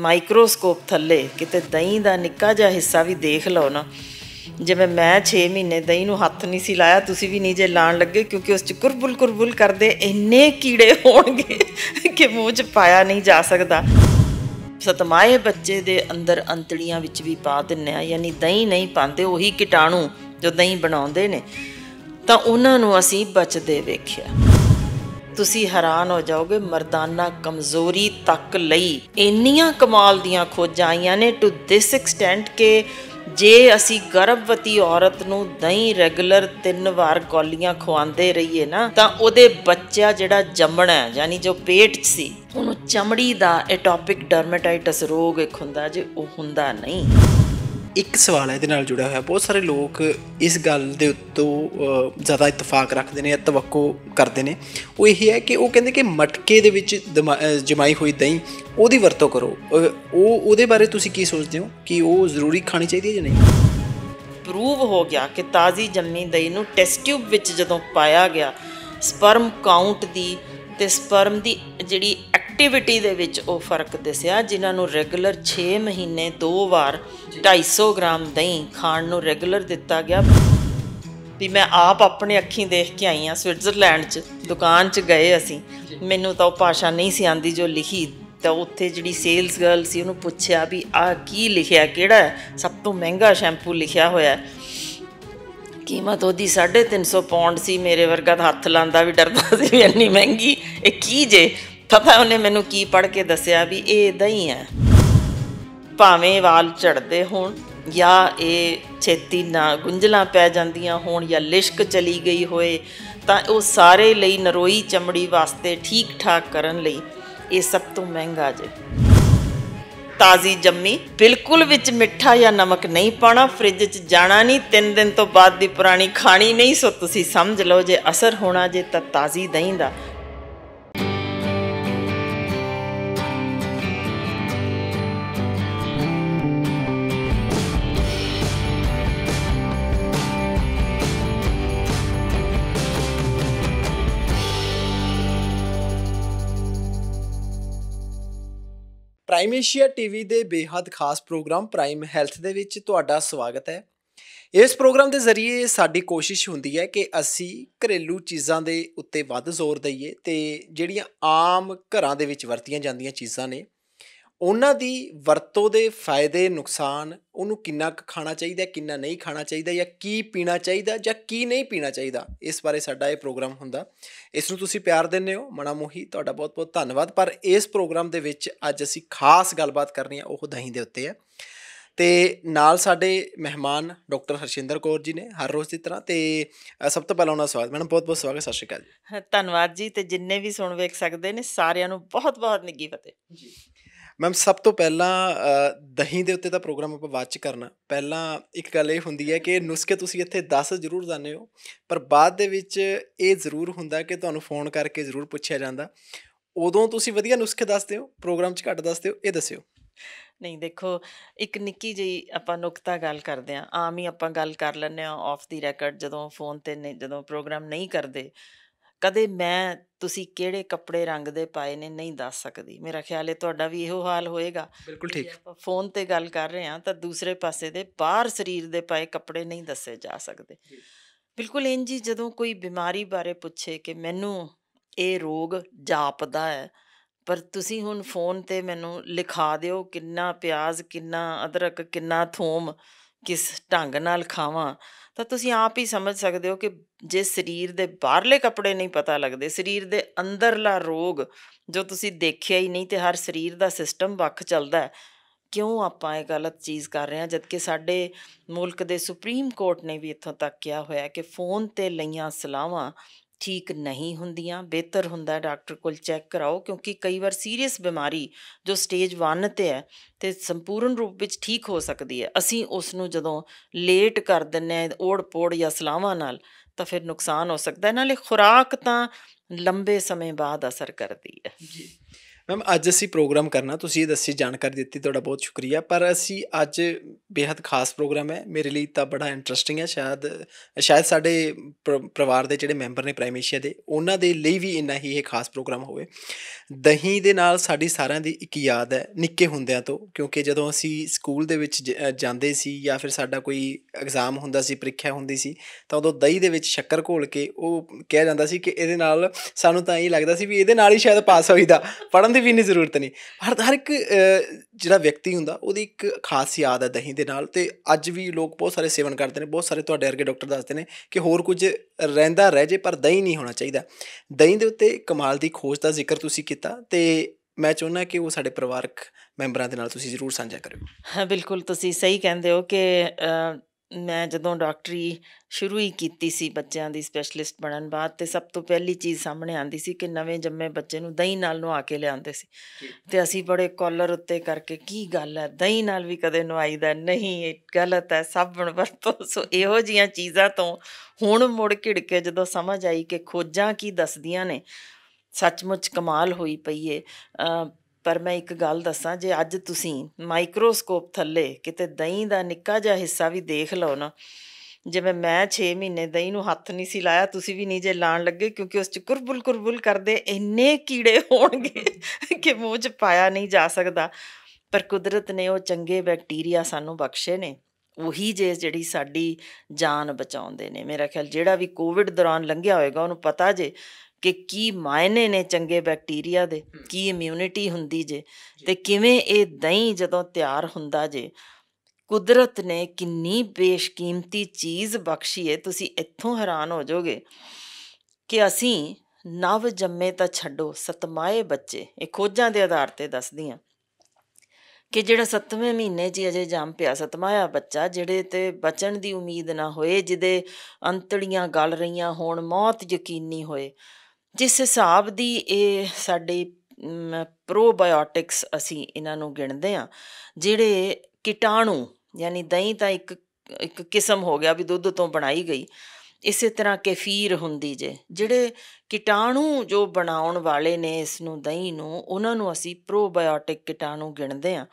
microscope ਥੱਲੇ ਕਿਤੇ ਦਹੀਂ ਦਾ ਨਿੱਕਾ ਜਿਹਾ ਹਿੱਸਾ ਵੀ ਦੇਖ ਲਓ ਨਾ ਜਿਵੇਂ ਮੈਂ 6 ਮਹੀਨੇ ਦਹੀਂ ਨੂੰ ਹੱਥ ਨਹੀਂ ਸੀ ਲਾਇਆ ਤੁਸੀਂ ਵੀ ਨਹੀਂ ਜੇ ਲਾਣ ਲੱਗੇ ਕਿਉਂਕਿ ਉਸ ਚ ਕੁਰਬੁਲ ਕੁਰਬੁਲ ਕਰਦੇ ਇੰਨੇ ਕੀੜੇ ਹੋਣਗੇ ਕਿ ਮੂੰਹ 'ਚ ਪਾਇਆ ਨਹੀਂ ਜਾ ਸਕਦਾ ਸਤਮਾਏ ਬੱਚੇ ਦੇ ਅੰਦਰ ਅੰਤੜੀਆਂ ਵਿੱਚ ਵੀ ਪਾ ਦਿੰਨੇ ਆ ਯਾਨੀ ਦਹੀਂ ਨਹੀਂ ਪਾਉਂਦੇ ਉਹੀ ਕੀਟਾਣੂ ਜੋ ਦਹੀਂ ਬਣਾਉਂਦੇ ਨੇ ਤਾਂ ਉਹਨਾਂ ਨੂੰ ਅਸੀਂ ਬਚਦੇ ਵੇਖਿਆ ਤੁਸੀਂ ਹੈਰਾਨ ਹੋ ਜਾਓਗੇ ਮਰਦਾਨਾ ਕਮਜ਼ੋਰੀ ਤੱਕ ਲਈ ਇੰਨੀਆਂ ਕਮਾਲ ਦੀਆਂ ਖੋਜਾਂ ਆਈਆਂ ਨੇ ਟੂ ਦਿਸ ਐਕਸਟੈਂਟ ਕਿ ਜੇ ਅਸੀਂ ਗਰਭਵਤੀ ਔਰਤ ਨੂੰ ਦਹੀਂ ਰੈਗੂਲਰ ਤਿੰਨ ਵਾਰ ਗੋਲੀਆਂ ਖਵਾਉਂਦੇ ਰਹੀਏ ਨਾ ਤਾਂ ਉਹਦੇ ਬੱਚਾ ਜਿਹੜਾ ਜੰਮਣਾ ਹੈ ਯਾਨੀ ਜੋ ਪੇਟ 'ਚ ਸੀ ਉਹਨੂੰ ਚਮੜੀ ਦਾ ਐਟੋਪਿਕ ਡਰਮੇਟਾਈਟਸ ਰੋਗ ਇੱਕ ਹੁੰਦਾ ਜੇ ਉਹ ਹੁੰਦਾ ਨਹੀਂ ਇੱਕ ਸਵਾਲ ਹੈ ਇਹਦੇ ਨਾਲ ਜੁੜਿਆ ਹੋਇਆ ਬਹੁਤ ਸਾਰੇ ਲੋਕ ਇਸ ਗੱਲ ਦੇ ਉੱਤੋਂ ਜ਼ਿਆਦਾ ਇਤਫਾਕ ਰੱਖਦੇ ਨੇ ਜਾਂ ਤਵੱਕੋ ਕਰਦੇ ਨੇ ਉਹ ਇਹ ਹੈ ਕਿ ਉਹ ਕਹਿੰਦੇ ਕਿ ਮਟਕੇ ਦੇ ਵਿੱਚ ਜਮਾਈ ਹੋਈ ਦਹੀਂ ਉਹਦੀ ਵਰਤੋਂ ਕਰੋ ਉਹ ਉਹਦੇ ਬਾਰੇ ਤੁਸੀਂ ਕੀ ਸੋਚਦੇ ਹੋ ਕਿ ਉਹ ਜ਼ਰੂਰੀ ਖਾਣੀ ਚਾਹੀਦੀ ਹੈ ਜਾਂ ਨਹੀਂ ਪ੍ਰੂਵ ਹੋ ਗਿਆ ਕਿ ਤਾਜ਼ੀ ਜੰਮੀ ਦਹੀਂ ਨੂੰ ਟੈਸਟ ਟਿਊਬ ਵਿੱਚ ਜਦੋਂ ਪਾਇਆ ਗਿਆ ਸਪਰਮ ਕਾਊਂਟ ਦੀ ਤੇ ਸਪਰਮ ਦੀ ਜਿਹੜੀ ਐਕਟੀਵਿਟੀ ਦੇ ਵਿੱਚ ਉਹ ਫਰਕ ਦਿਸਿਆ ਜਿਨ੍ਹਾਂ ਨੂੰ ਰੈਗੂਲਰ 6 ਮਹੀਨੇ ਦੋ ਵਾਰ 250 ਗ੍ਰਾਮ ਦਹੀਂ ਖਾਣ ਨੂੰ ਰੈਗੂਲਰ ਦਿੱਤਾ ਗਿਆ ਵੀ ਮੈਂ ਆਪ ਆਪਣੇ ਅੱਖੀਂ ਦੇਖ ਕੇ ਆਈ ਆ ਸਵਿਟਜ਼ਰਲੈਂਡ 'ਚ ਦੁਕਾਨ 'ਚ ਗਏ ਅਸੀਂ ਮੈਨੂੰ ਤਾਂ ਉਹ ਭਾਸ਼ਾ ਨਹੀਂ ਸੀ ਆਂਦੀ ਜੋ ਲਿਖੀ ਤਾਂ ਉੱਥੇ ਜਿਹੜੀ ਸੇਲਸ ਗਰਲ ਸੀ ਉਹਨੂੰ ਪੁੱਛਿਆ ਵੀ ਆ ਕੀ ਲਿਖਿਆ ਕਿਹੜਾ ਸਭ ਤੋਂ ਮਹਿੰਗਾ ਸ਼ੈਂਪੂ ਲਿਖਿਆ ਹੋਇਆ ਕੀਮਤ ਉਹਦੀ 350 ਪੌਂਡ ਸੀ ਮੇਰੇ ਵਰਗਾ ਤਾਂ ਹੱਥ ਲਾਂਦਾ ਵੀ ਡਰਦਾ ਸੀ ਵੀ ਇੰਨੀ ਮਹਿੰਗੀ ਇਹ ਕੀ ਜੇ ਪਪਾ ਉਹਨੇ ਮੈਨੂੰ ਕੀ ਪੜ ਕੇ ਦੱਸਿਆ ਵੀ ਇਹ ਇਦਾਂ ਹੀ ਹੈ ਭਾਵੇਂ ਵਾਲ ਝੜਦੇ ਹੋਣ ਜਾਂ ਇਹ ਛੇਤੀ ਨਾ ਗੁੰਝਲਾਂ ਪੈ ਜਾਂਦੀਆਂ ਹੋਣ ਜਾਂ ਲਿਸ਼ਕ ਚਲੀ ਗਈ ਹੋਏ ਤਾਂ ਉਹ ਸਾਰੇ ਲਈ ਨਰੋਈ ਚਮੜੀ ਵਾਸਤੇ ਠੀਕ ਠਾਕ ਕਰਨ ਲਈ ਇਹ ਸਭ ਤੋਂ ਮਹਿੰਗਾ ਜੇ ਤਾਜ਼ੀ ਜੰਮੀ ਬਿਲਕੁਲ ਵਿੱਚ ਮਿੱਠਾ ਜਾਂ ਨਮਕ ਨਹੀਂ ਪਾਣਾ ਫ੍ਰਿਜ 'ਚ ਜਾਣਾ ਨਹੀਂ 3 ਦਿਨ ਤੋਂ ਬਾਅਦ ਦੀ ਪੁਰਾਣੀ ਖਾਣੀ ਨਹੀਂ ਸੋ ਤੁਸੀਂ ਸਮਝ ਲਓ ਜੇ ਅਸਰ ਹੋਣਾ ਜੇ ਤਾਂ ਤਾਜ਼ੀ ਦਹੀਂ ਦਾ ਪ੍ਰਾਈਮ ਏਸ਼ੀਆ ਟੀਵੀ ਦੇ ਬੇਹੱਦ ਖਾਸ ਪ੍ਰੋਗਰਾਮ ਪ੍ਰਾਈਮ ਹੈਲਥ ਦੇ ਵਿੱਚ ਤੁਹਾਡਾ ਸਵਾਗਤ ਹੈ ਇਸ ਪ੍ਰੋਗਰਾਮ ਦੇ ਜ਼ਰੀਏ ਸਾਡੀ ਕੋਸ਼ਿਸ਼ ਹੁੰਦੀ ਹੈ ਕਿ ਅਸੀਂ ਘਰੇਲੂ ਚੀਜ਼ਾਂ ਦੇ ਉੱਤੇ ਵੱਧ ਜ਼ੋਰ ਦਈਏ ਤੇ ਜਿਹੜੀਆਂ ਆਮ ਘਰਾਂ ਦੇ ਵਿੱਚ ਵਰਤੀਆਂ ਜਾਂਦੀਆਂ ਚੀਜ਼ਾਂ ਨੇ ਉਹਨਾਂ ਦੀ ਵਰਤੋਂ ਦੇ ਫਾਇਦੇ ਨੁਕਸਾਨ ਉਹਨੂੰ ਕਿੰਨਾ ਕੁ ਖਾਣਾ ਚਾਹੀਦਾ ਕਿੰਨਾ ਨਹੀਂ ਖਾਣਾ ਚਾਹੀਦਾ ਜਾਂ ਕੀ ਪੀਣਾ ਚਾਹੀਦਾ ਜਾਂ ਕੀ ਨਹੀਂ ਪੀਣਾ ਚਾਹੀਦਾ ਇਸ ਬਾਰੇ ਸਾਡਾ ਇਹ ਪ੍ਰੋਗਰਾਮ ਹੁੰਦਾ ਇਸ ਨੂੰ ਤੁਸੀਂ ਪਿਆਰ ਦਿੰਦੇ ਹੋ ਮਣਾ ਮੋਹੀ ਤੁਹਾਡਾ ਬਹੁਤ-ਬਹੁਤ ਧੰਨਵਾਦ ਪਰ ਇਸ ਪ੍ਰੋਗਰਾਮ ਦੇ ਵਿੱਚ ਅੱਜ ਅਸੀਂ ਖਾਸ ਗੱਲਬਾਤ ਕਰਨੀ ਹੈ ਉਹ ਦਹੀਂ ਦੇ ਉੱਤੇ ਹੈ ਤੇ ਨਾਲ ਸਾਡੇ ਮਹਿਮਾਨ ਡਾਕਟਰ ਹਰਸ਼ਿੰਦਰ ਕੌਰ ਜੀ ਨੇ ਹਰ ਰੋਜ਼ ਦੀ ਤਰ੍ਹਾਂ ਤੇ ਸਭ ਤੋਂ ਪਹਿਲਾਂ ਉਹਨਾਂ ਦਾ ਸਵਾਗਤ ਮੈਡਮ ਬਹੁਤ ਬਹੁਤ ਸਵਾਗਤ ਸਤਿ ਸ਼੍ਰੀ ਅਕਾਲ ਧੰਨਵਾਦ ਜੀ ਤੇ ਜਿੰਨੇ ਵੀ ਸੁਣ ਵੇਖ ਸਕਦੇ ਨੇ ਸਾਰਿਆਂ ਨੂੰ ਬਹੁਤ ਬਹੁਤ ਨਿੱਗੀ ਫਤਿਹ ਜੀ ਮੈਮ ਸਭ ਤੋਂ ਪਹਿਲਾਂ ਦਹੀਂ ਦੇ ਉੱਤੇ ਦਾ ਪ੍ਰੋਗਰਾਮ ਆਪਾਂ ਬਾਅਦ ਚ ਕਰਨਾ ਪਹਿਲਾਂ ਇੱਕ ਗੱਲ ਇਹ ਹੁੰਦੀ ਹੈ ਕਿ ਨੁਸਖੇ ਤੁਸੀਂ ਇੱਥੇ 10 ਜ਼ਰੂਰ ਜਾਣੇ ਹੋ ਪਰ ਬਾਅਦ ਦੇ ਵਿੱਚ ਇਹ ਜ਼ਰੂਰ ਹੁੰਦਾ ਕਿ ਤੁਹਾਨੂੰ ਫੋਨ ਕਰਕੇ ਜ਼ਰੂਰ ਪੁੱਛਿਆ ਜਾਂਦਾ ਉਦੋਂ ਤੁਸੀਂ ਵਧੀਆ ਨੁਸਖੇ ਦੱਸਦੇ ਹੋ ਪ੍ਰੋਗਰਾਮ 'ਚ ਘੱਟ ਦੱਸਦੇ ਹੋ ਇਹ ਦੱਸਿਓ ਨਹੀਂ ਦੇਖੋ ਇੱਕ ਨਿੱਕੀ ਜਿਹੀ ਆਪਾਂ ਨੁਕਤਾ ਗੱਲ ਕਰਦੇ ਆਂ ਆਮ ਹੀ ਆਪਾਂ ਗੱਲ ਕਰ ਲੈਂਦੇ ਆਂ ਆਫ ਦੀ ਰੈਕੋਰਡ ਜਦੋਂ ਫੋਨ ਤੇ ਜਦੋਂ ਪ੍ਰੋਗਰਾਮ ਨਹੀਂ ਕਰਦੇ ਕਦੇ ਮੈਂ ਤੁਸੀਂ ਕਿਹੜੇ ਕੱਪੜੇ ਰੰਗ ਦੇ ਪਾਏ ਨੇ ਨਹੀਂ ਦੱਸ ਸਕਦੀ ਮੇਰਾ ਖਿਆਲ ਹੈ ਤੁਹਾਡਾ ਵੀ ਇਹੋ ਹਾਲ ਹੋਏਗਾ ਬਿਲਕੁਲ ਠੀਕ ਆਪਾਂ ਫੋਨ ਤੇ ਗੱਲ ਕਰ ਰਹੇ ਹਾਂ ਤਾਂ ਦੂਸਰੇ ਪਾਸੇ ਦੇ ਬਾਹਰ ਸਰੀਰ ਦੇ ਪਾਏ ਕੱਪੜੇ ਨਹੀਂ ਦੱਸੇ ਜਾ ਸਕਦੇ ਬਿਲਕੁਲ ਇੰਜ ਹੀ ਜਦੋਂ ਕੋਈ ਬਿਮਾਰੀ ਬਾਰੇ ਪੁੱਛੇ ਕਿ ਮੈਨੂੰ ਇਹ ਰੋਗ ਜਾਪਦਾ ਹੈ ਪਰ ਤੁਸੀਂ ਹੁਣ ਫੋਨ ਤੇ ਮੈਨੂੰ ਲਿਖਾ ਦਿਓ ਕਿੰਨਾ ਪਿਆਜ਼ ਕਿੰਨਾ ਅਦਰਕ ਕਿੰਨਾ ਥੋਮ ਕਿਸ ਢੰਗ ਨਾਲ ਖਾਵਾਂ ਤਾਂ ਤੁਸੀਂ ਆਪ ਹੀ ਸਮਝ ਸਕਦੇ ਹੋ ਕਿ ਜੇ ਸਰੀਰ ਦੇ ਬਾਹਰਲੇ ਕੱਪੜੇ ਨਹੀਂ ਪਤਾ ਲੱਗਦੇ ਸਰੀਰ ਦੇ ਅੰਦਰਲਾ ਰੋਗ ਜੋ ਤੁਸੀਂ ਦੇਖਿਆ ਹੀ ਨਹੀਂ ਤੇ ਹਰ ਸਰੀਰ ਦਾ ਸਿਸਟਮ ਵੱਖ ਚੱਲਦਾ ਕਿਉਂ ਆਪਾਂ ਇਹ ਗਲਤ ਚੀਜ਼ ਕਰ ਰਹੇ ਹਾਂ ਜਦਕਿ ਸਾਡੇ ਮੁਲਕ ਦੇ ਸੁਪਰੀਮ ਕੋਰਟ ਨੇ ਵੀ ਇੱਥੋਂ ਤੱਕ ਕਿਹਾ ਹੋਇਆ ਕਿ ਫੋਨ ਤੇ ਲਈਆਂ ਸਲਾਹਾਂ ਠੀਕ ਨਹੀਂ ਹੁੰਦੀਆਂ ਬਿਹਤਰ ਹੁੰਦਾ ਡਾਕਟਰ ਕੋਲ ਚੈੱਕ ਕਰਾਓ ਕਿਉਂਕਿ ਕਈ ਵਾਰ ਸੀਰੀਅਸ ਬਿਮਾਰੀ ਜੋ ਸਟੇਜ 1 ਤੇ ਹੈ ਤੇ ਸੰਪੂਰਨ ਰੂਪ ਵਿੱਚ ਠੀਕ ਹੋ ਸਕਦੀ ਹੈ ਅਸੀਂ ਉਸ ਨੂੰ ਜਦੋਂ ਲੇਟ ਕਰ ਦਿੰਨੇ ਆ ਓੜ-ਪੋੜ ਜਾਂ ਸਲਾਵਾਂ ਨਾਲ ਤਾਂ ਫਿਰ ਨੁਕਸਾਨ ਹੋ ਸਕਦਾ ਹੈ ਨਾਲੇ ਖੁਰਾਕ ਤਾਂ ਲੰਬੇ ਸਮੇਂ ਬਾਅਦ ਅਸਰ ਕਰਦੀ ਹੈ ਜੀ ਮੈਮ ਅੱਜ ਅਸੀਂ ਪ੍ਰੋਗਰਾਮ ਕਰਨਾ ਤੁਸੀਂ ਇਹ ਦੱਸੀ ਜਾਣਕਾਰੀ ਦਿੱਤੀ ਤੁਹਾਡਾ ਬਹੁਤ ਸ਼ੁਕਰੀਆ ਪਰ ਅਸੀਂ ਅੱਜ ਬੇहद ਖਾਸ ਪ੍ਰੋਗਰਾਮ ਹੈ ਮੇਰੇ ਲਈ ਤਾਂ ਬੜਾ ਇੰਟਰਸਟਿੰਗ ਹੈ ਸ਼ਾਇਦ ਸ਼ਾਇਦ ਸਾਡੇ ਪਰਿਵਾਰ ਦੇ ਜਿਹੜੇ ਮੈਂਬਰ ਨੇ ਪ੍ਰਾਈਮੇਸ਼ੀਆ ਦੇ ਉਹਨਾਂ ਦੇ ਲਈ ਵੀ ਇੰਨਾ ਹੀ ਇਹ ਖਾਸ ਪ੍ਰੋਗਰਾਮ ਹੋਵੇ ਦਹੀਂ ਦੇ ਨਾਲ ਸਾਡੀ ਸਾਰਿਆਂ ਦੀ ਇੱਕ ਯਾਦ ਹੈ ਨਿੱਕੇ ਹੁੰਦਿਆਂ ਤੋਂ ਕਿਉਂਕਿ ਜਦੋਂ ਅਸੀਂ ਸਕੂਲ ਦੇ ਵਿੱਚ ਜਾਂਦੇ ਸੀ ਜਾਂ ਫਿਰ ਸਾਡਾ ਕੋਈ ਐਗਜ਼ਾਮ ਹੁੰਦਾ ਸੀ ਪ੍ਰੀਖਿਆ ਹੁੰਦੀ ਸੀ ਤਾਂ ਉਦੋਂ ਦਹੀਂ ਦੇ ਵਿੱਚ ਸ਼ੱਕਰ ਘੋਲ ਕੇ ਉਹ ਕਿਹਾ ਜਾਂਦਾ ਸੀ ਕਿ ਇਹਦੇ ਨਾਲ ਸਾਨੂੰ ਤਾਂ ਇਹ ਲੱਗਦਾ ਸੀ ਵੀ ਇਹਦੇ ਨਾਲ ਹੀ ਸ਼ਾਇਦ ਪਾਸ ਹੋਈਦਾ ਪੜਨ ਦੀ ਵੀ ਨਹੀਂ ਜ਼ਰੂਰਤ ਨਹੀਂ ਹਰ ਹਰ ਇੱਕ ਜਿਹੜਾ ਵਿਅਕਤੀ ਹੁੰਦਾ ਉਹਦੀ ਇੱਕ ਖਾਸ ਯਾਦ ਹੈ ਦਹੀਂ ਦੇ ਨਾਲ ਤੇ ਅੱਜ ਵੀ ਲੋਕ ਬਹੁਤ ਸਾਰੇ ਸੇਵਨ ਕਰਦੇ ਨੇ ਬਹੁਤ ਸਾਰੇ ਤੁਹਾਡੇ ਵਰਗੇ ਡਾਕਟਰ ਦੱਸਦੇ ਨੇ ਕਿ ਹੋਰ ਕੁਝ ਰਹਿੰਦਾ ਰਹਿ ਜੇ ਪਰ ਦਹੀਂ ਨਹੀਂ ਹੋਣਾ ਚਾਹੀਦਾ ਦਹੀਂ ਦੇ ਉੱਤੇ ਕਮਾਲ ਦੀ ਖੋਜ ਦਾ ਜ਼ਿਕਰ ਤੁਸੀਂ ਕੀਤਾ ਤੇ ਮੈਂ ਚਾਹੁੰਦਾ ਕਿ ਉਹ ਸਾਡੇ ਪਰਿਵਾਰਕ ਮੈਂਬਰਾਂ ਦੇ ਨਾਲ ਤੁਸੀਂ ਜ਼ਰੂਰ ਸਾਂਝਾ ਕਰਿਓ ਹਾਂ ਬਿਲਕੁਲ ਤੁਸੀਂ ਸਹੀ ਕਹਿੰਦੇ ਹੋ ਕਿ ਮੈਂ ਜਦੋਂ ਡਾਕਟਰੀ ਸ਼ੁਰੂ ਹੀ ਕੀਤੀ ਸੀ ਬੱਚਿਆਂ ਦੀ ਸਪੈਸ਼ਲਿਸਟ ਬਣਨ ਬਾਅਦ ਤੇ ਸਭ ਤੋਂ ਪਹਿਲੀ ਚੀਜ਼ ਸਾਹਮਣੇ ਆਂਦੀ ਸੀ ਕਿ ਨਵੇਂ ਜੰਮੇ ਬੱਚੇ ਨੂੰ ਦਹੀਂ ਨਾਲ ਨਵਾ ਕੇ ਲਿਆਉਂਦੇ ਸੀ ਤੇ ਅਸੀਂ ਬੜੇ ਕਾਲਰ ਉੱਤੇ ਕਰਕੇ ਕੀ ਗੱਲ ਹੈ ਦਹੀਂ ਨਾਲ ਵੀ ਕਦੇ ਨਵਾਈਦਾ ਨਹੀਂ ਇਹ ਗਲਤ ਹੈ ਸਾਬਣ ਵਰਤੋ ਸੋ ਇਹੋ ਜੀਆਂ ਚੀਜ਼ਾਂ ਤੋਂ ਹੁਣ ਮੁੜ ਘਿੜ ਕੇ ਜਦੋਂ ਸਮਝ ਆਈ ਕਿ ਖੋਜਾਂ ਕੀ ਦੱਸਦੀਆਂ ਨੇ ਸੱਚਮੁੱਚ ਕਮਾਲ ਹੋਈ ਪਈਏ ਪਰ ਮੈਂ ਇੱਕ ਗੱਲ ਦੱਸਾਂ ਜੇ ਅੱਜ ਤੁਸੀਂ ਮਾਈਕਰੋਸਕੋਪ ਥੱਲੇ ਕਿਤੇ ਦਹੀਂ ਦਾ ਨਿੱਕਾ ਜਿਹਾ ਹਿੱਸਾ ਵੀ ਦੇਖ ਲਓ ਨਾ ਜਿਵੇਂ ਮੈਂ 6 ਮਹੀਨੇ ਦਹੀਂ ਨੂੰ ਹੱਥ ਨਹੀਂ ਸੀ ਲਾਇਆ ਤੁਸੀਂ ਵੀ ਨਹੀਂ ਜੇ ਲਾਣ ਲੱਗੇ ਕਿਉਂਕਿ ਉਸ ਚ ਕੁਰਬੁਲ ਕੁਰਬੁਲ ਕਰਦੇ ਇੰਨੇ ਕੀੜੇ ਹੋਣਗੇ ਕਿ ਮੂੰਹ 'ਚ ਪਾਇਆ ਨਹੀਂ ਜਾ ਸਕਦਾ ਪਰ ਕੁਦਰਤ ਨੇ ਉਹ ਚੰਗੇ ਬੈਕਟੀਰੀਆ ਸਾਨੂੰ ਬਖਸ਼ੇ ਨੇ ਉਹੀ ਜੇ ਜਿਹੜੀ ਸਾਡੀ ਜਾਨ ਬਚਾਉਂਦੇ ਨੇ ਮੇਰਾ ਖਿਆਲ ਜਿਹੜਾ ਵੀ ਕੋਵਿਡ ਦੌਰਾਨ ਲੰਘਿਆ ਹੋਵੇਗਾ ਉਹਨੂੰ ਪਤਾ ਜੇ ਕਿ ਕੀ ਮਾਇਨੇ ਨੇ ਚੰਗੇ ਬੈਕਟੀਰੀਆ ਦੇ ਕੀ ਇਮਿਊਨਿਟੀ ਹੁੰਦੀ ਜੇ ਤੇ ਕਿਵੇਂ ਇਹ ਦਹੀਂ ਜਦੋਂ ਤਿਆਰ ਹੁੰਦਾ ਜੇ ਕੁਦਰਤ ਨੇ ਕਿੰਨੀ ਬੇਸ਼ਕੀਮਤੀ ਚੀਜ਼ ਬਖਸ਼ੀ ਹੈ ਤੁਸੀਂ ਇੱਥੋਂ ਹੈਰਾਨ ਹੋ ਜਾਓਗੇ ਕਿ ਅਸੀਂ ਨਵ ਜੰਮੇ ਤਾਂ ਛੱਡੋ ਸਤਮਾਏ ਬੱਚੇ ਇਹ ਖੋਜਾਂ ਦੇ ਆਧਾਰ ਤੇ ਦੱਸਦੀ ਆ ਕਿ ਜਿਹੜਾ 7ਵੇਂ ਮਹੀਨੇ 'ਚ ਅਜੇ ਜੰਮ ਪਿਆ ਸਤਮਾਇਆ ਬੱਚਾ ਜਿਹੜੇ ਤੇ ਬਚਣ ਦੀ ਉਮੀਦ ਨਾ ਹੋਏ ਜਿਹਦੇ ਅੰਤੜੀਆਂ ਗਲ ਰਹੀਆਂ ਹੋਣ ਮੌਤ ਯਕੀਨੀ ਹੋਏ ਜਿਸ ਹਿਸਾਬ ਦੀ ਇਹ ਸਾਡੇ ਪ੍ਰੋਬਾਇਓਟਿਕਸ ਅਸੀਂ ਇਹਨਾਂ ਨੂੰ ਗਿਣਦੇ ਆ ਜਿਹੜੇ ਕੀਟਾਣੂ ਯਾਨੀ ਦਹੀਂ ਤਾਂ ਇੱਕ ਇੱਕ ਕਿਸਮ ਹੋ ਗਿਆ ਵੀ ਦੁੱਧ ਤੋਂ ਬਣਾਈ ਗਈ ਇਸੇ ਤਰ੍ਹਾਂ ਕੇਫੀਰ ਹੁੰਦੀ ਜੇ ਜਿਹੜੇ ਕੀਟਾਣੂ ਜੋ ਬਣਾਉਣ ਵਾਲੇ ਨੇ ਇਸ ਨੂੰ ਦਹੀਂ ਨੂੰ ਉਹਨਾਂ ਨੂੰ ਅਸੀਂ ਪ੍ਰੋਬਾਇਓਟਿਕ ਕੀਟਾਣੂ ਗਿਣਦੇ ਆ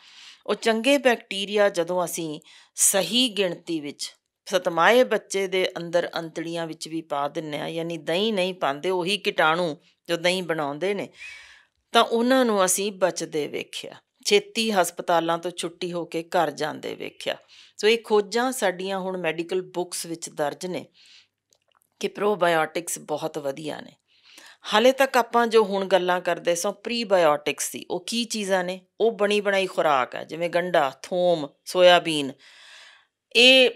ਉਹ ਚੰਗੇ ਬੈਕਟੀਰੀਆ ਜਦੋਂ ਅਸੀਂ ਸਹੀ ਗਿਣਤੀ ਵਿੱਚ ਸਤਮਾਏ ਬੱਚੇ ਦੇ ਅੰਦਰ ਅੰਤੜੀਆਂ ਵਿੱਚ ਵੀ ਪਾ ਦਿੰਨੇ ਆ ਯਾਨੀ ਦਹੀਂ ਨਹੀਂ ਪਾਉਂਦੇ ਉਹੀ ਕੀਟਾਣੂ ਜੋ ਦਹੀਂ ਬਣਾਉਂਦੇ ਨੇ ਤਾਂ ਉਹਨਾਂ ਨੂੰ ਅਸੀਂ ਬਚਦੇ ਵੇਖਿਆ ਛੇਤੀ ਹਸਪਤਾਲਾਂ ਤੋਂ ਛੁੱਟੀ ਹੋ ਕੇ ਘਰ ਜਾਂਦੇ ਵੇਖਿਆ ਸੋ ਇਹ ਖੋਜਾਂ ਸਾਡੀਆਂ ਹੁਣ ਮੈਡੀਕਲ ਬੁੱਕਸ ਵਿੱਚ ਦਰਜ ਨੇ ਕਿ ਪ੍ਰੋਬਾਇਓਟਿਕਸ ਬਹੁਤ ਵਧੀਆ ਨੇ ਹਾਲੇ ਤੱਕ ਆਪਾਂ ਜੋ ਹੁਣ ਗੱਲਾਂ ਕਰਦੇ ਸੋ ਪ੍ਰੀਬਾਇਓਟਿਕਸ ਸੀ ਉਹ ਕੀ ਚੀਜ਼ਾਂ ਨੇ ਉਹ ਬਣੀ ਬਣਾਈ ਖੁਰਾਕ ਹੈ ਜਿਵੇਂ ਗੰਡਾ ਥੋਮ ਸੋਇਆਬੀਨ ਇਹ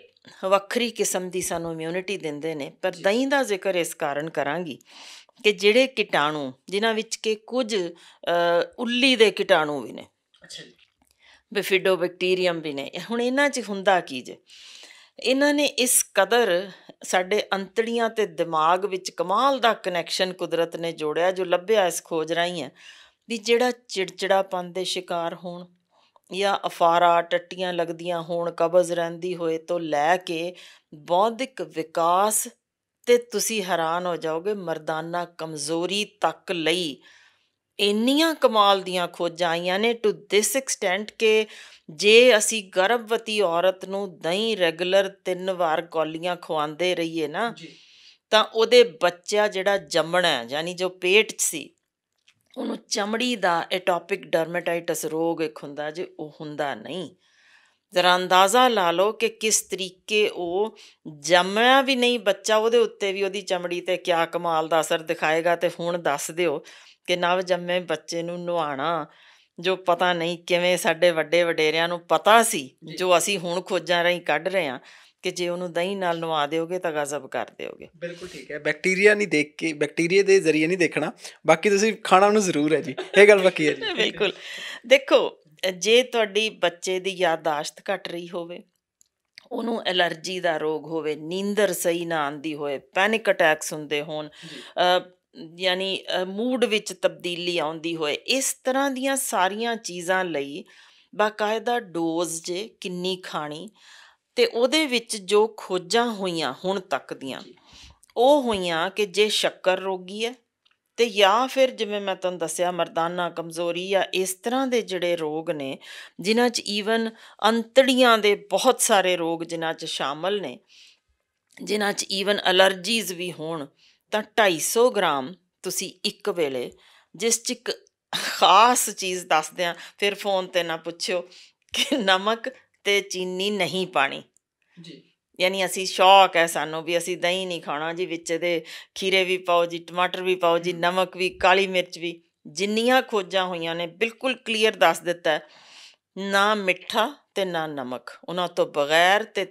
ਵੱਖਰੀ ਕਿਸਮ ਦੀ ਸਾਨੂੰ ਇਮਿਊਨਿਟੀ ਦਿੰਦੇ ਨੇ ਪਰ ਦਹੀਂ ਦਾ ਜ਼ਿਕਰ ਇਸ ਕਾਰਨ ਕਰਾਂਗੀ ਕਿ ਜਿਹੜੇ ਕੀਟਾਣੂ ਜਿਨ੍ਹਾਂ ਵਿੱਚ ਕਿ ਕੁਝ ਉੱਲੀ ਦੇ ਕੀਟਾਣੂ ਵੀ ਨੇ ਅੱਛਾ ਜੀ ਬਿਫਿਡੋ ਬੈਕਟੀਰੀਅਮ ਵੀ ਨੇ ਹੁਣ ਇਹਨਾਂ 'ਚ ਹੁੰਦਾ ਕੀ ਜੇ ਇਹਨਾਂ ਨੇ ਇਸ ਕਦਰ ਸਾਡੇ ਅੰਤੜੀਆਂ ਤੇ ਦਿਮਾਗ ਵਿੱਚ ਕਮਾਲ ਦਾ ਕਨੈਕਸ਼ਨ ਕੁਦਰਤ ਨੇ ਜੋੜਿਆ ਜੋ ਲੱਭਿਆ ਇਸ ਖੋਜ ਰਾਈ ਹੈ ਵੀ ਜਿਹੜਾ ਚਿੜਚਿੜਾਪਨ ਦੇ ਸ਼ਿਕਾਰ ਹੋਣ ਜਾਂ ਅਫਾਰਾ ਟੱਟੀਆਂ ਲੱਗਦੀਆਂ ਹੋਣ ਕਬਜ਼ ਰਹਿੰਦੀ ਹੋਏ ਤੋਂ ਲੈ ਕੇ ਬੌਧਿਕ ਵਿਕਾਸ ਤੇ ਤੁਸੀਂ ਹੈਰਾਨ ਹੋ ਜਾਓਗੇ ਮਰਦਾਨਾ ਕਮਜ਼ੋਰੀ ਤੱਕ ਲਈ ਇੰਨੀਆਂ ਕਮਾਲ ਦੀਆਂ ਖੋਜਾਂ ਆਈਆਂ ਨੇ ਟੂ ਥਿਸ ਐਕਸਟੈਂਟ ਕਿ ਜੇ ਅਸੀਂ ਗਰਭਵਤੀ ਔਰਤ ਨੂੰ ਦਹੀਂ ਰੈਗੂਲਰ ਤਿੰਨ ਵਾਰ ਗੋਲੀਆਂ ਖਵਾਉਂਦੇ ਰਹੀਏ ਨਾ ਤਾਂ ਉਹਦੇ ਬੱਚਾ ਜਿਹੜਾ ਜੰਮਣਾ ਯਾਨੀ ਜੋ ਪੇਟ 'ਚ ਸੀ ਉਹਨੂੰ ਚਮੜੀ ਦਾ ਐਟੋਪਿਕ ਡਰਮੇਟਾਈਟਿਸ ਰੋਗ ਇੱਕ ਹੁੰਦਾ ਜੇ ਉਹ ਹੁੰਦਾ ਨਹੀਂ ਜ਼ਰਾ ਅੰਦਾਜ਼ਾ ਲਾ ਲਓ ਕਿ ਕਿਸ ਤਰੀਕੇ ਉਹ ਜੰਮਿਆ ਵੀ ਨਹੀਂ ਬੱਚਾ ਉਹਦੇ ਉੱਤੇ ਵੀ ਉਹਦੀ ਚਮੜੀ ਤੇ ਕਿਆ ਕਮਾਲ ਦਾ ਅਸਰ ਦਿਖਾਏਗਾ ਤੇ ਹੁਣ ਦੱਸ ਦਿਓ ਕਿ ਨਵ ਜੰਮੇ ਬੱਚੇ ਨੂੰ ਨਵਾਣਾ ਜੋ ਪਤਾ ਨਹੀਂ ਕਿਵੇਂ ਸਾਡੇ ਵੱਡੇ ਵਡੇਰਿਆਂ ਨੂੰ ਪਤਾ ਸੀ ਜੋ ਅਸੀਂ ਹੁਣ ਖੋਜਾਂ ਰਹੀ ਕੱਢ ਰਹੇ ਹਾਂ ਕਿ ਜੇ ਉਹਨੂੰ ਦਹੀਂ ਨਾਲ ਨਵਾ ਦਿਓਗੇ ਤਾਂ ਗਜ਼ਬ ਕਰ ਦਿਓਗੇ ਬਿਲਕੁਲ ਠੀਕ ਹੈ ਬੈਕਟੀਰੀਆ ਨਹੀਂ ਦੇਖ ਕੇ ਬੈਕਟੀਰੀਆ ਦੇ ਜ਼ਰੀਏ ਨਹੀਂ ਦੇਖਣਾ ਬਾਕੀ ਤੁਸੀਂ ਖਾਣਾ ਉਹਨੂੰ ਜ਼ਰੂਰ ਹੈ ਜੀ ਇਹ ਗੱਲ ਪੱਕੀ ਹੈ ਜੀ ਬਿਲਕੁਲ ਦੇਖੋ ਜੇ ਤੁਹਾਡੀ ਬੱਚੇ ਦੀ ਯਾਦਾਸ਼ਤ ਘਟ ਰਹੀ ਹੋਵੇ ਉਹਨੂੰ ਅਲਰਜੀ ਦਾ ਰੋਗ ਹੋਵੇ ਨੀਂਦਰ ਸਹੀ ਨਾ ਆਂਦੀ ਹੋਵੇ ਪੈਨਿਕ ਅਟੈਕਸ ਹੁੰਦੇ ਹੋਣ ਯਾਨੀ ਮੂਡ ਵਿੱਚ ਤਬਦੀਲੀ ਆਉਂਦੀ ਹੋਵੇ ਇਸ ਤਰ੍ਹਾਂ ਦੀਆਂ ਸਾਰੀਆਂ ਚੀਜ਼ਾਂ ਲਈ ਬਾਕਾਇਦਾ ਡੋਜ਼ ਜੇ ਕਿੰਨੀ ਖਾਣੀ ਤੇ ਉਹਦੇ ਵਿੱਚ ਜੋ ਖੋਜਾਂ ਹੋਈਆਂ ਹੁਣ ਤੱਕ ਦੀਆਂ ਉਹ ਹੋਈਆਂ ਕਿ ਜੇ ਸ਼ੱਕਰ ਰੋਗੀ ਹੈ ਤੇ ਜਾਂ ਫਿਰ ਜਿਵੇਂ ਮੈਂ ਤੁਹਾਨੂੰ ਦੱਸਿਆ ਮਰਦਾਨਾ ਕਮਜ਼ੋਰੀ ਜਾਂ ਇਸ ਤਰ੍ਹਾਂ ਦੇ ਜਿਹੜੇ ਰੋਗ ਨੇ ਜਿਨ੍ਹਾਂ 'ਚ ਈਵਨ ਅੰਤੜੀਆਂ ਦੇ ਬਹੁਤ ਸਾਰੇ ਰੋਗ ਜਿਨ੍ਹਾਂ 'ਚ ਸ਼ਾਮਲ ਨੇ ਜਿਨ੍ਹਾਂ 'ਚ ਈਵਨ ਅਲਰਜੀਜ਼ ਵੀ ਹੋਣ ਤਾਂ 250 ਗ੍ਰਾਮ ਤੁਸੀਂ ਇੱਕ ਵੇਲੇ ਜਿਸ 'ਚ ਇੱਕ ਖਾਸ ਚੀਜ਼ ਦੱਸਦੇ ਆ ਫਿਰ ਫੋਨ ਤੇ ਨਾ ਪੁੱਛਿਓ ਕਿ ਨਮਕ ਤੇ ਚੀਨੀ ਨਹੀਂ ਪਾਣੀ ਜੀ ਯਾਨੀ ਅਸੀਂ ਸ਼ੌਕ ਹੈ ਸਾਨੂੰ ਵੀ ਅਸੀਂ ਦਹੀਂ ਨਹੀਂ ਖਾਣਾ ਜੀ ਵਿੱਚ ਦੇ ਖੀਰੇ ਵੀ ਪਾਓ ਜੀ ਟਮਾਟਰ ਵੀ ਪਾਓ ਜੀ ਨਮਕ ਵੀ ਕਾਲੀ ਮਿਰਚ ਵੀ ਜਿੰਨੀਆਂ ਖੋਜਾਂ ਹੋਈਆਂ ਨੇ ਬਿਲਕੁਲ ਕਲੀਅਰ ਦੱਸ ਦਿੱਤਾ ਨਾ ਮਿੱਠਾ ਤੇ ਨਾ ਨਮਕ ਉਹਨਾਂ ਤੋਂ ਬਗੈਰ ਤੇ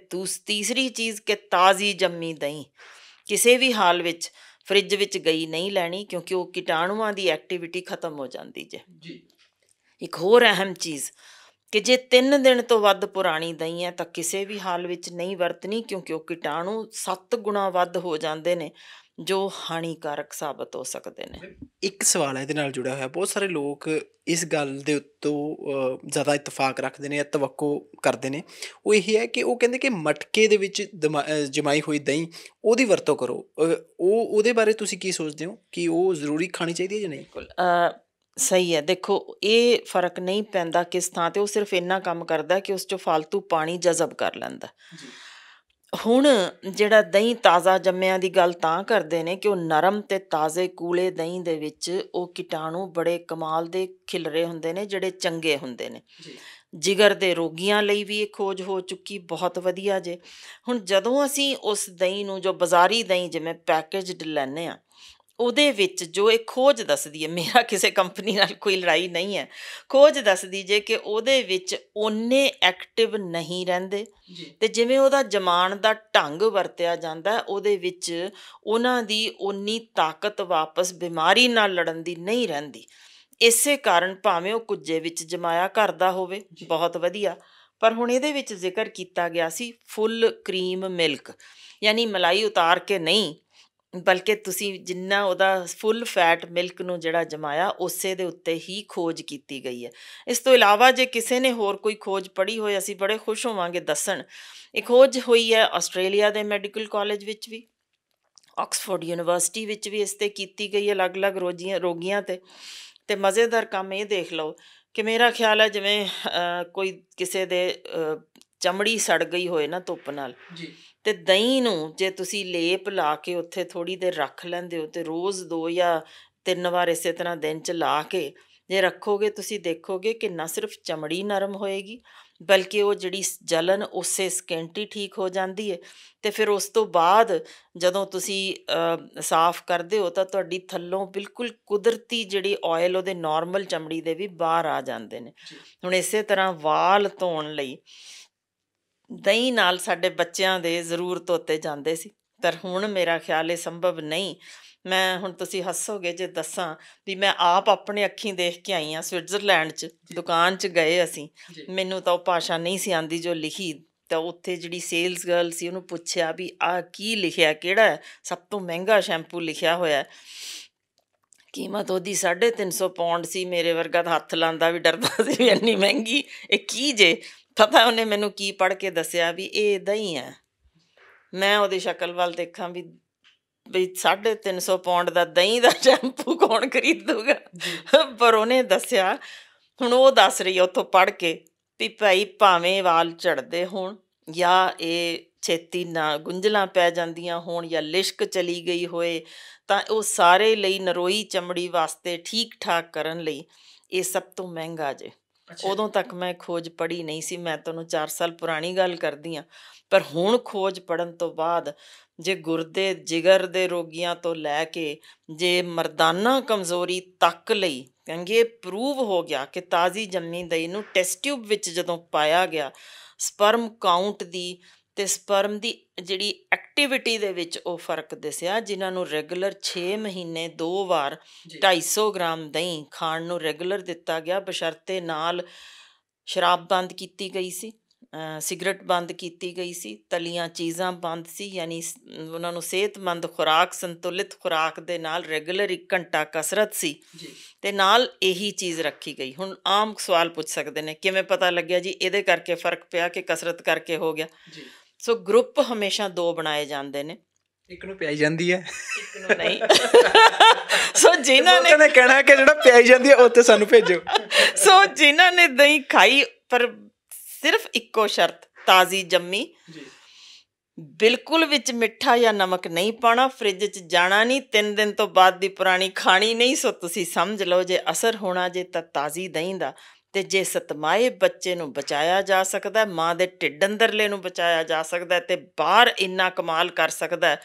ਤੀਸਰੀ ਚੀਜ਼ ਕਿ ਤਾਜ਼ੀ ਜੰਮੀ ਦਹੀਂ ਕਿਸੇ ਵੀ ਹਾਲ ਵਿੱਚ ਫ੍ਰਿਜ ਵਿੱਚ ਗਈ ਨਹੀਂ ਲੈਣੀ ਕਿਉਂਕਿ ਉਹ ਕੀਟਾਣੂਆਂ ਦੀ ਐਕਟੀਵਿਟੀ ਖਤਮ ਹੋ ਜਾਂਦੀ ਜੇ ਜੀ ਇੱਕ ਹੋਰ ਅਹਿਮ ਚੀਜ਼ ਕਿ ਜੇ 3 ਦਿਨ ਤੋਂ ਵੱਧ ਪੁਰਾਣੀ ਦਹੀਂ ਹੈ ਤਾਂ ਕਿਸੇ ਵੀ ਹਾਲ ਵਿੱਚ ਨਹੀਂ ਵਰਤਣੀ ਕਿਉਂਕਿ ਉਹ ਕੀਟਾਣੂ 7 ਗੁਣਾ ਵੱਧ ਹੋ ਜਾਂਦੇ ਨੇ ਜੋ ਹਾਨੀਕਾਰਕ ਸਾਬਤ ਹੋ ਸਕਦੇ ਨੇ ਇੱਕ ਸਵਾਲ ਹੈ ਇਹਦੇ ਨਾਲ ਜੁੜਿਆ ਹੋਇਆ ਬਹੁਤ ਸਾਰੇ ਲੋਕ ਇਸ ਗੱਲ ਦੇ ਉੱਤੇ ਜ਼ਿਆਦਾ ਇਤਫਾਕ ਰੱਖਦੇ ਨੇ ਜਾਂ ਤਵੱਕੋ ਕਰਦੇ ਨੇ ਉਹ ਇਹ ਹੈ ਕਿ ਉਹ ਕਹਿੰਦੇ ਕਿ ਮਟਕੇ ਦੇ ਵਿੱਚ ਜਮਾਈ ਹੋਈ ਦਹੀਂ ਉਹਦੀ ਵਰਤੋਂ ਕਰੋ ਉਹ ਉਹਦੇ ਬਾਰੇ ਤੁਸੀਂ ਕੀ ਸੋਚਦੇ ਹੋ ਕਿ ਉਹ ਜ਼ਰੂਰੀ ਖਾਣੀ ਚਾਹੀਦੀ ਹੈ ਜਾਂ ਨਹੀਂ ਬਿਲਕੁਲ ਸਹੀ ਹੈ ਦੇਖੋ ਇਹ ਫਰਕ ਨਹੀਂ ਪੈਂਦਾ ਕਿਸ ਥਾਂ ਤੇ ਉਹ ਸਿਰਫ ਇੰਨਾ ਕੰਮ ਕਰਦਾ ਕਿ ਉਸ ਚੋਂ ਫालतू ਪਾਣੀ ਜਜ਼ਬ ਕਰ ਲੈਂਦਾ ਹੁਣ ਜਿਹੜਾ ਦਹੀਂ ਤਾਜ਼ਾ ਜੰਮਿਆਂ ਦੀ ਗੱਲ ਤਾਂ ਕਰਦੇ ਨੇ ਕਿ ਉਹ ਨਰਮ ਤੇ ਤਾਜ਼ੇ ਕੂਲੇ ਦਹੀਂ ਦੇ ਵਿੱਚ ਉਹ ਕੀਟਾਣੂ ਬੜੇ ਕਮਾਲ ਦੇ ਖਿਲਰੇ ਹੁੰਦੇ ਨੇ ਜਿਹੜੇ ਚੰਗੇ ਹੁੰਦੇ ਨੇ ਜਿਗਰ ਦੇ ਰੋਗੀਆਂ ਲਈ ਵੀ ਇਹ ਖੋਜ ਹੋ ਚੁੱਕੀ ਬਹੁਤ ਵਧੀਆ ਜੇ ਹੁਣ ਜਦੋਂ ਅਸੀਂ ਉਸ ਦਹੀਂ ਨੂੰ ਜੋ ਬਾਜ਼ਾਰੀ ਦਹੀਂ ਜਿਵੇਂ ਪੈਕੇਜਡ ਲੈਨੇ ਆ ਉਹਦੇ ਵਿੱਚ ਜੋ ਇਹ ਖੋਜ ਦੱਸਦੀ ਹੈ ਮੇਰਾ ਕਿਸੇ ਕੰਪਨੀ ਨਾਲ ਕੋਈ ਲੜਾਈ ਨਹੀਂ ਹੈ ਖੋਜ ਦੱਸਦੀ ਜੇ ਕਿ ਉਹਦੇ ਵਿੱਚ ਉਹਨੇ ਐਕਟਿਵ ਨਹੀਂ ਰਹਿੰਦੇ ਤੇ ਜਿਵੇਂ ਉਹਦਾ ਜਮਾਨ ਦਾ ਢੰਗ ਵਰਤਿਆ ਜਾਂਦਾ ਉਹਦੇ ਵਿੱਚ ਉਹਨਾਂ ਦੀ ਉਨੀ ਤਾਕਤ ਵਾਪਸ ਬਿਮਾਰੀ ਨਾਲ ਲੜਨ ਦੀ ਨਹੀਂ ਰਹਿੰਦੀ ਇਸੇ ਕਾਰਨ ਭਾਵੇਂ ਉਹ ਕੁੱਜੇ ਵਿੱਚ ਜਮਾਇਆ ਕਰਦਾ ਹੋਵੇ ਬਹੁਤ ਵਧੀਆ ਪਰ ਹੁਣ ਇਹਦੇ ਵਿੱਚ ਜ਼ਿਕਰ ਕੀਤਾ ਗਿਆ ਸੀ ਫੁੱਲ ਕਰੀਮ ਮਿਲਕ ਯਾਨੀ ਮਲਾਈ ਉਤਾਰ ਕੇ ਨਹੀਂ ਬਲਕਿ ਤੁਸੀਂ ਜਿੰਨਾ ਉਹਦਾ ਫੁੱਲ ਫੈਟ ਮਿਲਕ ਨੂੰ ਜਿਹੜਾ ਜਮਾਇਆ ਉਸੇ ਦੇ ਉੱਤੇ ਹੀ ਖੋਜ ਕੀਤੀ ਗਈ ਹੈ ਇਸ ਤੋਂ ਇਲਾਵਾ ਜੇ ਕਿਸੇ ਨੇ ਹੋਰ ਕੋਈ ਖੋਜ ਪੜ੍ਹੀ ਹੋਏ ਅਸੀਂ ਬੜੇ ਖੁਸ਼ ਹੋਵਾਂਗੇ ਦੱਸਣ ਇੱਕ ਖੋਜ ਹੋਈ ਹੈ ਆਸਟ੍ਰੇਲੀਆ ਦੇ ਮੈਡੀਕਲ ਕਾਲਜ ਵਿੱਚ ਵੀ ਆਕਸਫੋਰਡ ਯੂਨੀਵਰਸਿਟੀ ਵਿੱਚ ਵੀ ਇਸ ਤੇ ਕੀਤੀ ਗਈ ਹੈ ਅਲੱਗ-ਅਲੱਗ ਰੋਗੀਆਂ ਰੋਗੀਆਂ ਤੇ ਤੇ ਮਜ਼ੇਦਾਰ ਕੰਮ ਇਹ ਦੇਖ ਲਓ ਕਿ ਮੇਰਾ ਖਿਆਲ ਹੈ ਜਿਵੇਂ ਕੋਈ ਕਿਸੇ ਦੇ ਚਮੜੀ ਸੜ ਗਈ ਹੋਏ ਨਾ ਧੁੱਪ ਨਾਲ ਜੀ ਤੇ ਦਹੀਂ ਨੂੰ ਜੇ ਤੁਸੀਂ ਲੇਪ ਲਾ ਕੇ ਉੱਥੇ ਥੋੜੀ ਦੇਰ ਰੱਖ ਲੈਂਦੇ ਹੋ ਤੇ ਰੋਜ਼ ਦੋ ਜਾਂ ਤਿੰਨ ਵਾਰ ਇਸੇ ਤਰ੍ਹਾਂ ਦਿਨ ਚ ਲਾ ਕੇ ਜੇ ਰੱਖੋਗੇ ਤੁਸੀਂ ਦੇਖੋਗੇ ਕਿ ਨਾ ਸਿਰਫ ਚਮੜੀ ਨਰਮ ਹੋਏਗੀ ਬਲਕਿ ਉਹ ਜਿਹੜੀ ਜਲਨ ਉਸੇ ਸਕਿੰਟੀ ਠੀਕ ਹੋ ਜਾਂਦੀ ਹੈ ਤੇ ਫਿਰ ਉਸ ਤੋਂ ਬਾਅਦ ਜਦੋਂ ਤੁਸੀਂ ਸਾਫ਼ ਕਰਦੇ ਹੋ ਤਾਂ ਤੁਹਾਡੀ ਥੱਲੋਂ ਬਿਲਕੁਲ ਕੁਦਰਤੀ ਜਿਹੜੀ ਆਇਲ ਉਹਦੇ ਨਾਰਮਲ ਚਮੜੀ ਦੇ ਵੀ ਬਾਹਰ ਆ ਜਾਂਦੇ ਨੇ ਹੁਣ ਇਸੇ ਤਰ੍ਹਾਂ ਵਾਲ ਧੋਣ ਲਈ ਦਹੀਂ ਨਾਲ ਸਾਡੇ ਬੱਚਿਆਂ ਦੇ ਜ਼ਰੂਰ ਤੋਤੇ ਜਾਂਦੇ ਸੀ ਪਰ ਹੁਣ ਮੇਰਾ ਖਿਆਲ ਇਹ ਸੰਭਵ ਨਹੀਂ ਮੈਂ ਹੁਣ ਤੁਸੀਂ ਹੱਸੋਗੇ ਜੇ ਦੱਸਾਂ ਵੀ ਮੈਂ ਆਪ ਆਪਣੇ ਅੱਖੀਂ ਦੇਖ ਕੇ ਆਈ ਆ ਸਵਿਟਜ਼ਰਲੈਂਡ 'ਚ ਦੁਕਾਨ 'ਚ ਗਏ ਅਸੀਂ ਮੈਨੂੰ ਤਾਂ ਉਹ ਭਾਸ਼ਾ ਨਹੀਂ ਸੀ ਆਂਦੀ ਜੋ ਲਿਖੀ ਤਾਂ ਉੱਥੇ ਜਿਹੜੀ ਸੇਲਸ ਗਰਲ ਸੀ ਉਹਨੂੰ ਪੁੱਛਿਆ ਵੀ ਆ ਕੀ ਲਿਖਿਆ ਕਿਹੜਾ ਸਭ ਤੋਂ ਮਹਿੰਗਾ ਸ਼ੈਂਪੂ ਲਿਖਿਆ ਹੋਇਆ ਕੀਮਤ ਉਹਦੀ 350 ਪੌਂਡ ਸੀ ਮੇਰੇ ਵਰਗਾ ਤਾਂ ਹੱਥ ਲਾਂਦਾ ਵੀ ਡਰਦਾ ਸੀ ਵੀ ਇੰਨੀ ਮਹਿੰਗੀ ਇਹ ਕੀ ਜੇ ਪਤਾ ਉਹਨੇ ਮੈਨੂੰ ਕੀ ਪੜ ਕੇ ਦੱਸਿਆ ਵੀ ਇਹ ਇਦਾਂ ਹੀ ਆ ਮੈਂ ਉਹਦੀ ਸ਼ਕਲ ਵੱਲ ਦੇਖਾਂ ਵੀ ਵੀ 350 ਪੌਂਡ ਦਾ ਦਹੀਂ ਦਾ ਸ਼ੈਂਪੂ ਕੌਣ ਖਰੀਦੂਗਾ ਪਰ ਉਹਨੇ ਦੱਸਿਆ ਹੁਣ ਉਹ ਦੱਸ ਰਹੀ ਉੱਥੋਂ ਪੜ ਕੇ ਵੀ ਭਾਈ ਭਾਵੇਂ ਵਾਲ ਝੜਦੇ ਹੋਣ ਜਾਂ ਇਹ ਛੇਤੀ ਨਾ ਗੁੰਝਲਾਂ ਪੈ ਜਾਂਦੀਆਂ ਹੋਣ ਜਾਂ ਲਿਸ਼ਕ ਚਲੀ ਗਈ ਹੋਏ ਤਾਂ ਉਹ ਸਾਰੇ ਲਈ ਨਰੋਈ ਚਮੜੀ ਵਾਸਤੇ ਠੀਕ ਠਾਕ ਕਰਨ ਲਈ ਇਹ ਸਭ ਤੋਂ ਮਹਿੰਗਾ ਜੇ ਉਦੋਂ ਤੱਕ ਮੈਂ ਖੋਜ ਪੜ੍ਹੀ ਨਹੀਂ ਸੀ ਮੈਂ ਤੁਹਾਨੂੰ 4 ਸਾਲ ਪੁਰਾਣੀ ਗੱਲ ਕਰਦੀ ਆ ਪਰ ਹੁਣ ਖੋਜ ਪੜਨ ਤੋਂ ਬਾਅਦ ਜੇ ਗੁਰਦੇ ਜਿਗਰ ਦੇ ਰੋਗੀਆਂ ਤੋਂ ਲੈ ਕੇ ਜੇ ਮਰਦਾਨਾ ਕਮਜ਼ੋਰੀ ਤੱਕ ਲਈ ਕਹਿੰਗੇ ਪ੍ਰੂਵ ਹੋ ਗਿਆ ਕਿ ਤਾਜ਼ੀ ਜੰਮੀ ਦਈ ਨੂੰ ਟੈਸਟ ਟਿਊਬ ਵਿੱਚ ਜਦੋਂ ਪਾਇਆ ਗਿਆ ਸਪਰਮ ਕਾਊਂਟ ਦੀ ਤੇ ਸਪਰਮ ਦੀ ਜਿਹੜੀ ਐਕਟੀਵਿਟੀ ਦੇ ਵਿੱਚ ਉਹ ਫਰਕ ਦਿਸਿਆ ਜਿਨ੍ਹਾਂ ਨੂੰ ਰੈਗੂਲਰ 6 ਮਹੀਨੇ ਦੋ ਵਾਰ 250 ਗ੍ਰਾਮ ਦਹੀਂ ਖਾਣ ਨੂੰ ਰੈਗੂਲਰ ਦਿੱਤਾ ਗਿਆ ਬਸ਼ਰਤੇ ਨਾਲ ਸ਼ਰਾਬ ਬੰਦ ਕੀਤੀ ਗਈ ਸੀ ਸਿਗਰਟ ਬੰਦ ਕੀਤੀ ਗਈ ਸੀ ਤਲੀਆਂ ਚੀਜ਼ਾਂ ਬੰਦ ਸੀ ਯਾਨੀ ਉਹਨਾਂ ਨੂੰ ਸਿਹਤਮੰਦ ਖੁਰਾਕ ਸੰਤੁਲਿਤ ਖੁਰਾਕ ਦੇ ਨਾਲ ਰੈਗੂਲਰ 1 ਘੰਟਾ ਕਸਰਤ ਸੀ ਤੇ ਨਾਲ ਇਹੀ ਚੀਜ਼ ਰੱਖੀ ਗਈ ਹੁਣ ਆਮ ਸਵਾਲ ਪੁੱਛ ਸਕਦੇ ਨੇ ਕਿਵੇਂ ਪਤਾ ਲੱਗਿਆ ਜੀ ਇਹਦੇ ਕਰਕੇ ਫਰਕ ਪਿਆ ਕਿ ਕਸਰਤ ਕਰਕੇ ਹੋ ਗਿਆ ਜੀ ਸੋ ਗਰੁੱਪ ਹਮੇਸ਼ਾ ਦੋ ਬਣਾਏ ਜਾਂਦੇ ਨੇ ਇੱਕ ਨੂੰ ਪਿਆਈ ਜਾਂਦੀ ਹੈ ਇੱਕ ਨੂੰ ਨਹੀਂ ਸੋ ਜਿਨ੍ਹਾਂ ਨੇ ਕਹਿੰਦੇ ਕਹਿਣਾ ਕਿ ਜਿਹੜਾ ਪਿਆਈ ਜਾਂਦੀ ਹੈ ਉੱਥੇ ਸਾਨੂੰ ਭੇਜੋ ਸੋ ਜਿਨ੍ਹਾਂ ਨੇ ਦਹੀਂ ਖਾਈ ਪਰ ਸਿਰਫ ਇੱਕੋ ਸ਼ਰਤ ਤਾਜ਼ੀ ਜੰਮੀ ਜੀ ਬਿਲਕੁਲ ਵਿੱਚ ਮਿੱਠਾ ਜਾਂ ਨਮਕ ਨਹੀਂ ਪਾਣਾ ਫ੍ਰਿਜ 'ਚ ਜਾਣਾ ਨਹੀਂ 3 ਦਿਨ ਤੋਂ ਬਾਅਦ ਦੀ ਪੁਰਾਣੀ ਖਾਣੀ ਨਹੀਂ ਸੋ ਤੁਸੀਂ ਸਮਝ ਲਓ ਜੇ ਅਸਰ ਹੋਣਾ ਜੇ ਤਾਂ ਤਾਜ਼ੀ ਦਹੀਂ ਦਾ ਤੇ ਜੇ ਸਤਮਾਏ ਬੱਚੇ ਨੂੰ ਬਚਾਇਆ ਜਾ ਸਕਦਾ ਮਾਂ ਦੇ ਢਿੱਡ ਅੰਦਰਲੇ ਨੂੰ ਬਚਾਇਆ ਜਾ ਸਕਦਾ ਤੇ ਬਾਹਰ ਇੰਨਾ ਕਮਾਲ ਕਰ ਸਕਦਾ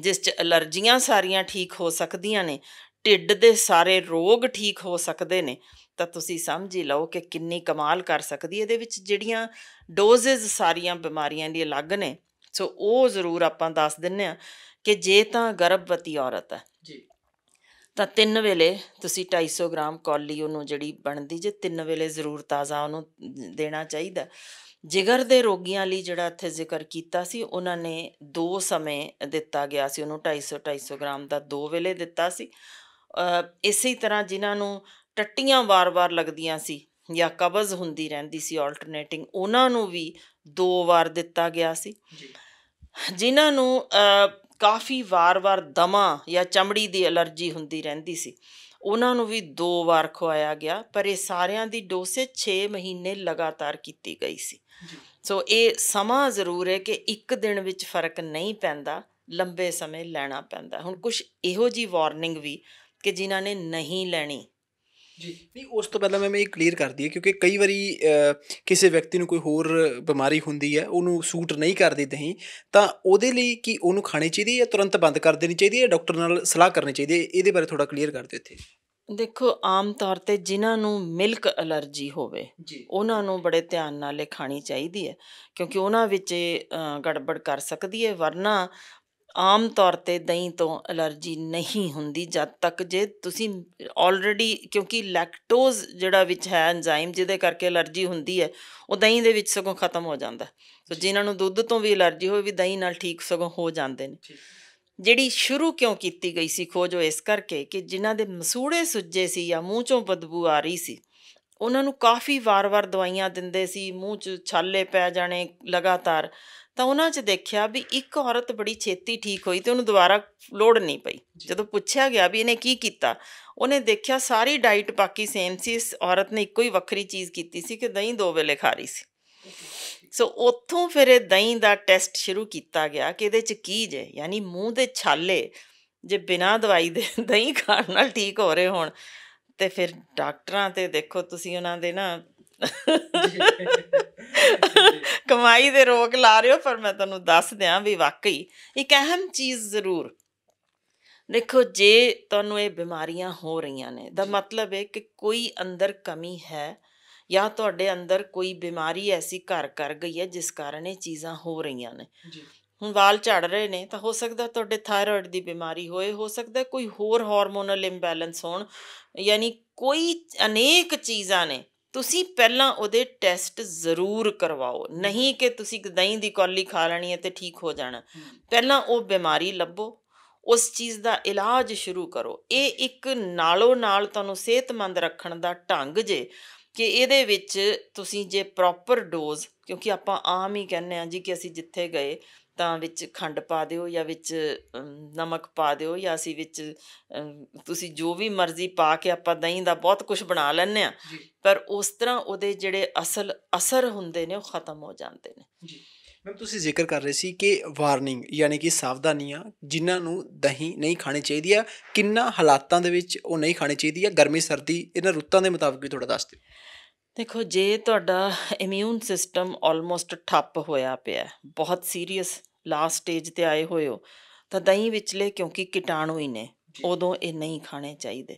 ਜਿਸ 'ਚ ਅਲਰਜੀਆਂ ਸਾਰੀਆਂ ਠੀਕ ਹੋ ਸਕਦੀਆਂ ਨੇ ਢਿੱਡ ਦੇ ਸਾਰੇ ਰੋਗ ਠੀਕ ਹੋ ਸਕਦੇ ਨੇ ਤਾਂ ਤੁਸੀਂ ਸਮਝ ਹੀ ਲਓ ਕਿ ਕਿੰਨੀ ਕਮਾਲ ਕਰ ਸਕਦੀ ਇਹਦੇ ਵਿੱਚ ਜਿਹੜੀਆਂ ਡੋਜ਼ਸ ਸਾਰੀਆਂ ਬਿਮਾਰੀਆਂ ਦੀ ਅਲੱਗ ਨੇ ਸੋ ਉਹ ਜ਼ਰੂਰ ਆਪਾਂ ਦੱਸ ਦਿੰਨੇ ਆ ਕਿ ਜੇ ਤਾਂ ਗਰਭਵਤੀ ਔਰਤ ਹੈ ਜੀ ਤਾਂ ਤਿੰਨ ਵੇਲੇ ਤੁਸੀਂ 250 ਗ੍ਰਾਮ ਕੌਲੀ ਉਹਨੂੰ ਜਿਹੜੀ ਬਣਦੀ ਜੇ ਤਿੰਨ ਵੇਲੇ ਜ਼ਰੂਰ ਤਾਜ਼ਾ ਉਹਨੂੰ ਦੇਣਾ ਚਾਹੀਦਾ ਜਿਗਰ ਦੇ ਰੋਗੀਆਂ ਲਈ ਜਿਹੜਾ ਇੱਥੇ ਜ਼ਿਕਰ ਕੀਤਾ ਸੀ ਉਹਨਾਂ ਨੇ ਦੋ ਸਮੇਂ ਦਿੱਤਾ ਗਿਆ ਸੀ ਉਹਨੂੰ 250 250 ਗ੍ਰਾਮ ਦਾ ਦੋ ਵੇਲੇ ਦਿੱਤਾ ਸੀ ਇਸੇ ਤਰ੍ਹਾਂ ਜਿਨ੍ਹਾਂ ਨੂੰ ਟੱਟੀਆਂ ਵਾਰ-ਵਾਰ ਲੱਗਦੀਆਂ ਸੀ ਜਾਂ ਕਬਜ਼ ਹੁੰਦੀ ਰਹਿੰਦੀ ਸੀ ਆਲਟਰਨੇਟਿੰਗ ਉਹਨਾਂ ਨੂੰ ਵੀ ਦੋ ਵਾਰ ਦਿੱਤਾ ਗਿਆ ਸੀ ਜਿਨ੍ਹਾਂ ਨੂੰ ਕਾਫੀ ਵਾਰ-ਵਾਰ ਦਮਾ ਜਾਂ ਚਮੜੀ ਦੀ ਅਲਰਜੀ ਹੁੰਦੀ ਰਹਿੰਦੀ ਸੀ ਉਹਨਾਂ ਨੂੰ ਵੀ ਦੋ ਵਾਰ ਖਵਾਇਆ ਗਿਆ ਪਰ ਇਹ ਸਾਰਿਆਂ ਦੀ ਡੋਸੇਜ 6 ਮਹੀਨੇ ਲਗਾਤਾਰ ਕੀਤੀ ਗਈ ਸੀ ਸੋ ਇਹ ਸਮਾਂ ਜ਼ਰੂਰ ਹੈ ਕਿ ਇੱਕ ਦਿਨ ਵਿੱਚ ਫਰਕ ਨਹੀਂ ਪੈਂਦਾ ਲੰਬੇ ਸਮੇਂ ਲੈਣਾ ਪੈਂਦਾ ਹੁਣ ਕੁਝ ਇਹੋ ਜੀ ਵਾਰਨਿੰਗ ਵੀ ਕਿ ਜਿਨ੍ਹਾਂ ਨੇ ਨਹੀਂ ਲੈਣੀ ਜੀ ਨਹੀਂ ਉਸ ਤੋਂ ਪਹਿਲਾਂ ਮੈਂ ਇਹ ਕਲੀਅਰ ਕਰ ਦਈਏ ਕਿਉਂਕਿ ਕਈ ਵਾਰੀ ਕਿਸੇ ਵਿਅਕਤੀ ਨੂੰ ਕੋਈ ਹੋਰ ਬਿਮਾਰੀ ਹੁੰਦੀ ਹੈ ਉਹਨੂੰ ਸੂਟ ਨਹੀਂ ਕਰਦੀ ਤਹੀਂ ਤਾਂ ਉਹਦੇ ਲਈ ਕੀ ਉਹਨੂੰ ਖਾਣੀ ਚਾਹੀਦੀ ਹੈ ਤੁਰੰਤ ਬੰਦ ਕਰ ਦੇਣੀ ਚਾਹੀਦੀ ਹੈ ਡਾਕਟਰ ਨਾਲ ਸਲਾਹ ਕਰਨੀ ਚਾਹੀਦੀ ਹੈ ਇਹਦੇ ਬਾਰੇ ਥੋੜਾ ਕਲੀਅਰ ਕਰ ਦਿਓ ਇੱਥੇ ਦੇਖੋ ਆਮ ਤੌਰ ਤੇ ਜਿਨ੍ਹਾਂ ਨੂੰ ਮਿਲਕ ਅਲਰਜੀ ਹੋਵੇ ਉਹਨਾਂ ਨੂੰ ਬੜੇ ਧਿਆਨ ਨਾਲ ਇਹ ਖਾਣੀ ਚਾਹੀਦੀ ਹੈ ਕਿਉਂਕਿ ਉਹਨਾਂ ਵਿੱਚ ਗੜਬੜ ਕਰ ਸਕਦੀ ਹੈ ਵਰਨਾ ਆਮ ਤੌਰ 'ਤੇ ਦਹੀਂ ਤੋਂ ਅਲਰਜੀ ਨਹੀਂ ਹੁੰਦੀ ਜਦ ਤੱਕ ਜੇ ਤੁਸੀਂ ਆਲਰੇਡੀ ਕਿਉਂਕਿ ਲੈਕਟੋਜ਼ ਜਿਹੜਾ ਵਿੱਚ ਹੈ ਐਂਜ਼ਾਈਮ ਜਿਹਦੇ ਕਰਕੇ ਅਲਰਜੀ ਹੁੰਦੀ ਹੈ ਉਹ ਦਹੀਂ ਦੇ ਵਿੱਚ ਸਗੋਂ ਖਤਮ ਹੋ ਜਾਂਦਾ ਸੋ ਜਿਨ੍ਹਾਂ ਨੂੰ ਦੁੱਧ ਤੋਂ ਵੀ ਅਲਰਜੀ ਹੋਵੇ ਵੀ ਦਹੀਂ ਨਾਲ ਠੀਕ ਸਗੋਂ ਹੋ ਜਾਂਦੇ ਨੇ ਜਿਹੜੀ ਸ਼ੁਰੂ ਕਿਉਂ ਕੀਤੀ ਗਈ ਸੀ ਖੋਜ ਉਹ ਇਸ ਕਰਕੇ ਕਿ ਜਿਨ੍ਹਾਂ ਦੇ ਮਸੂੜੇ ਸੁੱਜੇ ਸੀ ਜਾਂ ਮੂੰਹ ਚੋਂ ਬਦਬੂ ਆ ਰਹੀ ਸੀ ਉਹਨਾਂ ਨੂੰ ਕਾਫੀ ਵਾਰ-ਵਾਰ ਦਵਾਈਆਂ ਦਿੰਦੇ ਸੀ ਮੂੰਹ 'ਚ ਛਾਲੇ ਪੈ ਜਾਣੇ ਲਗਾਤਾਰ ਤਾਂ ਉਹਨਾਂ 'ਚ ਦੇਖਿਆ ਵੀ ਇੱਕ ਔਰਤ ਬੜੀ ਛੇਤੀ ਠੀਕ ਹੋਈ ਤੇ ਉਹਨੂੰ ਦੁਬਾਰਾ ਲੋੜ ਨਹੀਂ ਪਈ ਜਦੋਂ ਪੁੱਛਿਆ ਗਿਆ ਵੀ ਇਹਨੇ ਕੀ ਕੀਤਾ ਉਹਨੇ ਦੇਖਿਆ ਸਾਰੀ ਡਾਈਟ ਬਾਕੀ ਸੇਮ ਸੀ ਇਸ ਔਰਤ ਨੇ ਇੱਕੋ ਹੀ ਵੱਖਰੀ ਚੀਜ਼ ਕੀਤੀ ਸੀ ਕਿ ਦਹੀਂ ਦੋ ਵੇਲੇ ਖਾ ਰਹੀ ਸੀ ਸੋ ਉੱਥੋਂ ਫਿਰ ਇਹ ਦਹੀਂ ਦਾ ਟੈਸਟ ਸ਼ੁਰੂ ਕੀਤਾ ਗਿਆ ਕਿ ਇਹਦੇ 'ਚ ਕੀ ਜੇ ਯਾਨੀ ਮੂੰਹ ਦੇ ਛਾਲੇ ਜੇ ਬਿਨਾਂ ਦਵਾਈ ਦੇ ਦਹੀਂ ਖਾਣ ਨਾਲ ਠੀਕ ਹੋ ਰਹੇ ਹੋਣ ਤੇ ਫਿਰ ਡਾਕਟਰਾਂ ਤੇ ਦੇਖੋ ਤੁਸੀਂ ਉਹਨਾਂ ਦੇ ਨਾ ਕਮਾਈ ਦੇ ਰੋਕ ਲਾ ਰਹੇ ਹੋ ਪਰ ਮੈਂ ਤੁਹਾਨੂੰ ਦੱਸ ਦਿਆਂ ਵੀ ਵਾਕਈ ਇੱਕ ਅਹਿਮ ਚੀਜ਼ ਜ਼ਰੂਰ ਦੇਖੋ ਜੇ ਤੁਹਾਨੂੰ ਇਹ ਬਿਮਾਰੀਆਂ ਹੋ ਰਹੀਆਂ ਨੇ ਦਾ ਮਤਲਬ ਹੈ ਕਿ ਕੋਈ ਅੰਦਰ ਕਮੀ ਹੈ ਜਾਂ ਤੁਹਾਡੇ ਅੰਦਰ ਕੋਈ ਬਿਮਾਰੀ ਐਸੀ ਘਰ ਕਰ ਗਈ ਹੈ ਜਿਸ ਕਾਰਨ ਇਹ ਚੀਜ਼ਾਂ ਹੋ ਰਹੀਆਂ ਨੇ ਹੁਣ ਵਾਲ ਝੜ ਰਹੇ ਨੇ ਤਾਂ ਹੋ ਸਕਦਾ ਤੁਹਾਡੇ ਥਾਇਰੋਇਡ ਦੀ ਬਿਮਾਰੀ ਹੋਏ ਹੋ ਸਕਦਾ ਕੋਈ ਹੋਰ ਹਾਰਮੋਨਲ ਇੰਬੈਲੈਂਸ ਹੋਣ ਯਾਨੀ ਕੋਈ ਅਨੇਕ ਚੀਜ਼ਾਂ ਨੇ ਤੁਸੀਂ ਪਹਿਲਾਂ ਉਹਦੇ ਟੈਸਟ ਜ਼ਰੂਰ ਕਰਵਾਓ ਨਹੀਂ ਕਿ ਤੁਸੀਂ ਦਹੀਂ ਦੀ ਕੌਲੀ ਖਾ ਲੈਣੀ ਹੈ ਤੇ ਠੀਕ ਹੋ ਜਾਣਾ ਪਹਿਲਾਂ ਉਹ ਬਿਮਾਰੀ ਲੱਭੋ ਉਸ ਚੀਜ਼ ਦਾ ਇਲਾਜ ਸ਼ੁਰੂ ਕਰੋ ਇਹ ਇੱਕ ਨਾਲੋਂ ਨਾਲ ਤੁਹਾਨੂੰ ਸਿਹਤਮੰਦ ਰੱਖਣ ਦਾ ਢੰਗ ਜੇ ਕਿ ਇਹਦੇ ਵਿੱਚ ਤੁਸੀਂ ਜੇ ਪ੍ਰੋਪਰ ਡੋਜ਼ ਕਿਉਂਕਿ ਆਪਾਂ ਆਮ ਹੀ ਕਹਿੰਨੇ ਆ ਜੀ ਕਿ ਅਸੀਂ ਜਿੱਥੇ ਗਏ ਤਾਂ ਵਿੱਚ ਖੰਡ ਪਾ ਦਿਓ ਜਾਂ ਵਿੱਚ ਨਮਕ ਪਾ ਦਿਓ ਜਾਂ ਅਸੀਂ ਵਿੱਚ ਤੁਸੀਂ ਜੋ ਵੀ ਮਰਜ਼ੀ ਪਾ ਕੇ ਆਪਾਂ ਦਹੀਂ ਦਾ ਬਹੁਤ ਕੁਝ ਬਣਾ ਲੈਂਦੇ ਆ ਪਰ ਉਸ ਤਰ੍ਹਾਂ ਉਹਦੇ ਜਿਹੜੇ ਅਸਲ ਅਸਰ ਹੁੰਦੇ ਨੇ ਉਹ ਖਤਮ ਹੋ ਜਾਂਦੇ ਨੇ ਜੀ ਮੈਂ ਤੁਸੀਂ ਜ਼ਿਕਰ ਕਰ ਰਹੇ ਸੀ ਕਿ ਵਾਰਨਿੰਗ ਯਾਨੀ ਕਿ ਸਾਵਧਾਨੀਆਂ ਜਿਨ੍ਹਾਂ ਨੂੰ ਦਹੀਂ ਨਹੀਂ ਖਾਣੀ ਚਾਹੀਦੀ ਆ ਕਿੰਨਾ ਹਾਲਾਤਾਂ ਦੇ ਵਿੱਚ ਉਹ ਨਹੀਂ ਖਾਣੀ ਚਾਹੀਦੀ ਆ ਗਰਮੀ ਸਰਦੀ ਇਹਨਾਂ ਰੁੱਤਾਂ ਦੇ ਮੁਤਾਬਕ ਵੀ ਥੋੜਾ ਦੱਸ ਦਿਓ ਦੇਖੋ ਜੇ ਤੁਹਾਡਾ ਇਮਿਊਨ ਸਿਸਟਮ ਆਲਮੋਸਟ ਠੱਪ ਹੋਇਆ ਪਿਆ ਬਹੁਤ ਸੀਰੀਅਸ ਲਾਸਟ ਸਟੇਜ ਤੇ ਆਏ ਹੋਏ ਹੋ ਤਾਂ ਦਹੀਂ ਵਿਚਲੇ ਕਿਉਂਕਿ ਕੀਟਾਣੂ ਹੀ ਨੇ ਉਦੋਂ ਇਹ ਨਹੀਂ ਖਾਣੇ ਚਾਹੀਦੇ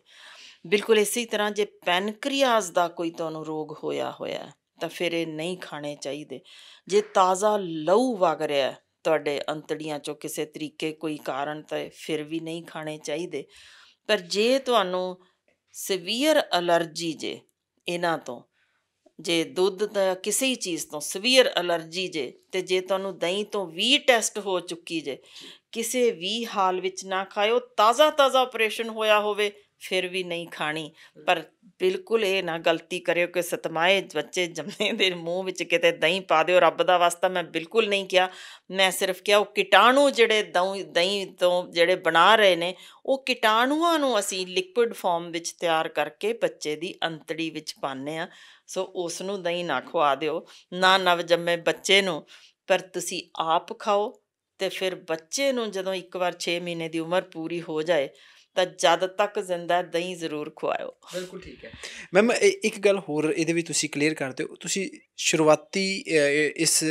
ਬਿਲਕੁਲ ਇਸੇ ਤਰ੍ਹਾਂ ਜੇ ਪੈਨਕ੍ਰੀਆਸ ਦਾ ਕੋਈ ਤੁਹਾਨੂੰ ਰੋਗ ਹੋਇਆ ਹੋਇਆ ਤਾਂ ਫਿਰ ਇਹ ਨਹੀਂ ਖਾਣੇ ਚਾਹੀਦੇ ਜੇ ਤਾਜ਼ਾ ਲਹੂ ਵਗ ਰਿਹਾ ਤੁਹਾਡੇ ਅੰਤੜੀਆਂ ਚੋਂ ਕਿਸੇ ਤਰੀਕੇ ਕੋਈ ਕਾਰਨ ਤੇ ਫਿਰ ਵੀ ਨਹੀਂ ਖਾਣੇ ਚਾਹੀਦੇ ਪਰ ਜੇ ਤੁਹਾਨੂੰ ਸਿਵੀਅਰ ਅਲਰਜੀ ਜੇ ਇਹਨਾਂ ਤੋਂ ਜੇ ਦੁੱਧ ਦਾ ਕਿਸੇ ਚੀਜ਼ ਤੋਂ ਸਵੀਅਰ ਅਲਰਜੀ ਜੇ ਤੇ ਜੇ ਤੁਹਾਨੂੰ ਦਹੀਂ ਤੋਂ ਵੀ ਟੈਸਟ ਹੋ ਚੁੱਕੀ ਜੇ ਕਿਸੇ ਵੀ ਹਾਲ ਵਿੱਚ ਨਾ ਖਾਇਓ ਤਾਜ਼ਾ ਤਾਜ਼ਾ ਆਪਰੇਸ਼ਨ ਹੋਇਆ ਹੋਵੇ ਫਿਰ ਵੀ ਨਹੀਂ ਖਾਣੀ ਪਰ ਬਿਲਕੁਲ ਇਹ ਨਾ ਗਲਤੀ ਕਰਿਓ ਕਿ ਸਤਮਾਏ ਬੱਚੇ ਜੰਮੇ ਦੇ ਮੂੰਹ ਵਿੱਚ ਕਿਤੇ ਦਹੀਂ ਪਾ ਦਿਓ ਰੱਬ ਦਾ ਵਾਸਤਾ ਮੈਂ ਬਿਲਕੁਲ ਨਹੀਂ ਕਿਹਾ ਮੈਂ ਸਿਰਫ ਕਿਹਾ ਉਹ ਕੀਟਾਣੂ ਜਿਹੜੇ ਦਹੀਂ ਤੋਂ ਜਿਹੜੇ ਬਣਾ ਰਹੇ ਨੇ ਉਹ ਕੀਟਾਣੂਆਂ ਨੂੰ ਅਸੀਂ ਲਿਕੁਇਡ ਫਾਰਮ ਵਿੱਚ ਤਿਆਰ ਕਰਕੇ ਬੱਚੇ ਦੀ ਅੰਤੜੀ ਵਿੱਚ ਪਾਣੇ ਆ ਸੋ ਉਸ ਨੂੰ ਦਹੀਂ ਨਾ ਖਵਾ ਦਿਓ ਨਾ ਨਵ ਜੰਮੇ ਬੱਚੇ ਨੂੰ ਪਰ ਤੁਸੀਂ ਆਪ ਖਾਓ ਤੇ ਫਿਰ ਬੱਚੇ ਨੂੰ ਜਦੋਂ ਇੱਕ ਵਾਰ 6 ਮਹੀਨੇ ਦੀ ਉਮਰ ਪੂਰੀ ਹੋ ਜਾਏ ਤਾਂ ਜਦ ਤੱਕ ਜ਼ਿੰਦਾ ਦਹੀਂ ਜ਼ਰੂਰ ਖਵਾਓ ਬਿਲਕੁਲ ਠੀਕ ਹੈ ਮੈਮ ਇੱਕ ਗੱਲ ਹੋਰ ਇਹਦੇ ਵੀ ਤੁਸੀਂ ਕਲੀਅਰ ਕਰਦੇ ਹੋ ਤੁਸੀਂ ਸ਼ੁਰੂਆਤੀ ਇਸ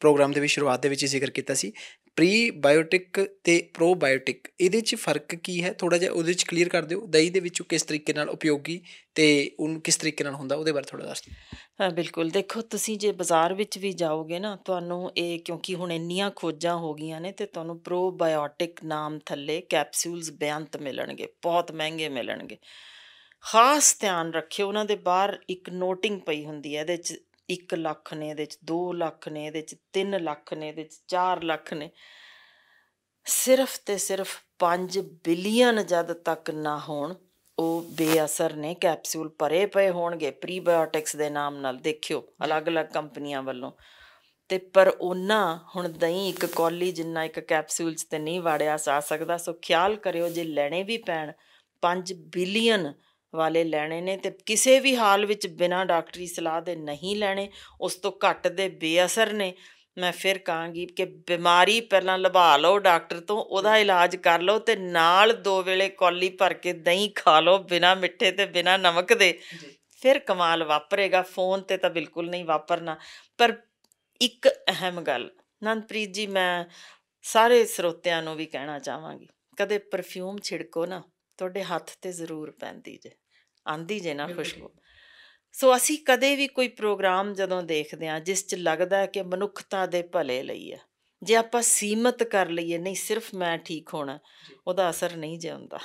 ਪ੍ਰੋਗਰਾਮ ਦੇ ਵਿੱਚ ਸ਼ੁਰੂਆਤ ਦੇ ਵਿੱਚ ਜ਼ਿਕਰ ਕੀਤਾ ਸੀ ਪ੍ਰੀ ਬਾਇਓਟਿਕ ਤੇ ਪ੍ਰੋਬਾਇਓਟਿਕ ਇਹਦੇ ਵਿੱਚ ਫਰਕ ਕੀ ਹੈ ਥੋੜਾ ਜਿਹਾ ਉਹਦੇ ਵਿੱਚ ਕਲੀਅਰ ਕਰ ਦਿਓ ਦਹੀਂ ਦੇ ਵਿੱਚੋਂ ਕਿਸ ਤਰੀਕੇ ਨਾਲ ਉਪਯੋਗੀ ਤੇ ਉਹਨੂੰ ਕਿਸ ਤਰੀਕੇ ਨਾਲ ਹੁੰਦਾ ਉਹਦੇ ਬਾਰੇ ਥੋੜਾ ਦੱਸ ਦਿਓ ਬਿਲਕੁਲ ਦੇਖੋ ਤੁਸੀਂ ਜੇ ਬਾਜ਼ਾਰ ਵਿੱਚ ਵੀ ਜਾਓਗੇ ਨਾ ਤੁਹਾਨੂੰ ਇਹ ਕਿਉਂਕਿ ਹੁਣ ਇੰਨੀਆਂ ਖੋਜਾਂ ਹੋ ਗਈਆਂ ਨੇ ਤੇ ਤੁਹਾਨੂੰ ਪ੍ਰੋਬਾਇਓਟਿਕ ਨਾਮ ਥੱਲੇ ਕੈਪਸੂਲਸ ਬਿਆੰਤ ਮਿਲਣਗੇ ਬਹੁਤ ਮਹਿੰਗੇ ਮਿਲਣਗੇ ਖਾਸ ਧਿਆਨ ਰੱਖਿਓ ਉਹਨਾਂ ਦੇ ਬਾਹਰ ਇੱਕ ਨੋਟਿੰਗ ਪਈ ਹੁੰਦੀ ਹੈ ਇਹਦੇ ਵਿੱਚ 1 ਲੱਖ ਨੇ ਇਹਦੇ ਵਿੱਚ 2 ਲੱਖ ਨੇ ਇਹਦੇ ਵਿੱਚ 3 ਲੱਖ ਨੇ ਇਹਦੇ ਵਿੱਚ 4 ਲੱਖ ਨੇ ਸਿਰਫ ਤੇ ਸਿਰਫ 5 ਬਿਲੀਅਨ ਜਦ ਤੱਕ ਨਾ ਹੋਣ ਉਹ ਬੇਅਸਰ ਨੇ ਕੈਪਸੂਲ ਭਰੇ ਪਏ ਹੋਣਗੇ ਪ੍ਰੀਬਾਇਓਟਿਕਸ ਦੇ ਨਾਮ ਨਾਲ ਦੇਖਿਓ ਅਲੱਗ-ਅਲੱਗ ਕੰਪਨੀਆਂ ਵੱਲੋਂ ਤੇ ਪਰ ਉਹਨਾਂ ਹੁਣ ਦਹੀਂ ਇੱਕ ਕੌਲੀ ਜਿੰਨਾ ਇੱਕ ਕੈਪਸੂਲ 'ਚ ਤੇ ਨਹੀਂ ਵਾੜਿਆ ਜਾ ਸਕਦਾ ਸੋ ਖਿਆਲ ਕਰਿਓ ਜੇ ਲੈਣੇ ਵੀ ਪੈਣ 5 ਬਿਲੀਅਨ ਵਾਲੇ ਲੈਣੇ ਨੇ ਤੇ ਕਿਸੇ ਵੀ ਹਾਲ ਵਿੱਚ ਬਿਨਾਂ ਡਾਕਟਰੀ ਸਲਾਹ ਦੇ ਨਹੀਂ ਲੈਣੇ ਉਸ ਤੋਂ ਘੱਟ ਦੇ ਬੇਅਸਰ ਨੇ ਮੈਂ ਫਿਰ ਕਹਾਂਗੀ ਕਿ ਬਿਮਾਰੀ ਪਹਿਲਾਂ ਲਭਾ ਲਓ ਡਾਕਟਰ ਤੋਂ ਉਹਦਾ ਇਲਾਜ ਕਰ ਲਓ ਤੇ ਨਾਲ ਦੋ ਵੇਲੇ ਕੌਲੀ ਭਰ ਕੇ ਦਹੀਂ ਖਾ ਲਓ ਬਿਨਾ ਮਿੱਠੇ ਤੇ ਬਿਨਾ ਨਮਕ ਦੇ ਫਿਰ ਕਮਾਲ ਵਾਪਰੇਗਾ ਫੋਨ ਤੇ ਤਾਂ ਬਿਲਕੁਲ ਨਹੀਂ ਵਾਪਰਨਾ ਪਰ ਇੱਕ ਅਹਿਮ ਗੱਲ ਨੰਦਪ੍ਰੀਤ ਜੀ ਮੈਂ ਸਾਰੇ ਸਰੋਤਿਆਂ ਨੂੰ ਵੀ ਕਹਿਣਾ ਚਾਹਾਂਗੀ ਕਦੇ ਪਰਫਿਊਮ ਛਿੜਕੋ ਨਾ ਤੁਹਾਡੇ ਹੱਥ ਤੇ ਜ਼ਰੂਰ ਪੈਂਦੀ ਜੇ ਆਂਦੀ ਜੇ ਨਾ ਖੁਸ਼ਬੂ ਸੋ ਅਸੀਂ ਕਦੇ ਵੀ ਕੋਈ ਪ੍ਰੋਗਰਾਮ ਜਦੋਂ ਦੇਖਦੇ ਹਾਂ ਜਿਸ 'ਚ ਲੱਗਦਾ ਕਿ ਮਨੁੱਖਤਾ ਦੇ ਭਲੇ ਲਈ ਹੈ ਜੇ ਆਪਾਂ ਸੀਮਤ ਕਰ ਲਈਏ ਨਹੀਂ ਸਿਰਫ ਮੈਂ ਠੀਕ ਹੋਣਾ ਉਹਦਾ ਅਸਰ ਨਹੀਂ ਜਾਂਦਾ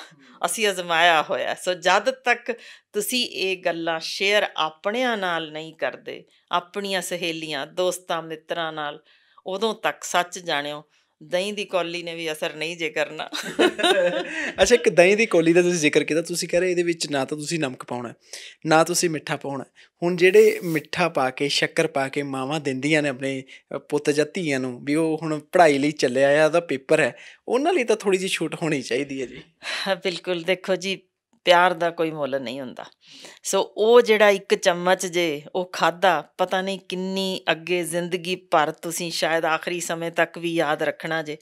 ਅਸੀਂ ਅਜ਼ਮਾਇਆ ਹੋਇਆ ਸੋ ਜਦ ਤੱਕ ਤੁਸੀਂ ਇਹ ਗੱਲਾਂ ਸ਼ੇਅਰ ਆਪਣਿਆਂ ਨਾਲ ਨਹੀਂ ਕਰਦੇ ਆਪਣੀਆਂ ਸਹੇਲੀਆਂ ਦੋਸਤਾਂ ਮਿੱਤਰਾਂ ਨਾਲ ਉਦੋਂ ਤੱਕ ਸੱਚ ਜਾਣਿਓ ਦਹੀਂ ਦੀ ਕੋਲੀ ਨੇ ਵੀ ਅਸਰ ਨਹੀਂ ਜੇ ਕਰਨਾ ਅੱਛਾ ਇੱਕ ਦਹੀਂ ਦੀ ਕੋਲੀ ਦਾ ਤੁਸੀਂ ਜ਼ਿਕਰ ਕੀਤਾ ਤੁਸੀਂ ਕਹ ਰਹੇ ਇਹਦੇ ਵਿੱਚ ਨਾ ਤਾਂ ਤੁਸੀਂ ਨਮਕ ਪਾਉਣਾ ਨਾ ਤੁਸੀਂ ਮਿੱਠਾ ਪਾਉਣਾ ਹੁਣ ਜਿਹੜੇ ਮਿੱਠਾ ਪਾ ਕੇ ਸ਼ੱਕਰ ਪਾ ਕੇ ਮਾਵਾਂ ਦਿੰਦੀਆਂ ਨੇ ਆਪਣੇ ਪੁੱਤ ਜਾਂ ਧੀਆਂ ਨੂੰ ਵੀ ਉਹ ਹੁਣ ਪੜ੍ਹਾਈ ਲਈ ਚੱਲਿਆ ਆ ਉਹਦਾ ਪੇਪਰ ਹੈ ਉਹਨਾਂ ਲਈ ਤਾਂ ਥੋੜੀ ਜੀ ਛੂਟ ਹੋਣੀ ਚਾਹੀਦੀ ਹੈ ਜੀ ਬਿਲਕੁਲ ਦੇਖੋ ਜੀ ਪਿਆਰ ਦਾ ਕੋਈ ਮੁੱਲ ਨਹੀਂ ਹੁੰਦਾ ਸੋ ਉਹ ਜਿਹੜਾ ਇੱਕ ਚਮਚ ਜੇ ਉਹ ਖਾਦਾ ਪਤਾ ਨਹੀਂ ਕਿੰਨੀ ਅੱਗੇ ਜ਼ਿੰਦਗੀ ਭਰ ਤੁਸੀਂ ਸ਼ਾਇਦ ਆਖਰੀ ਸਮੇਂ ਤੱਕ ਵੀ ਯਾਦ ਰੱਖਣਾ ਜੇ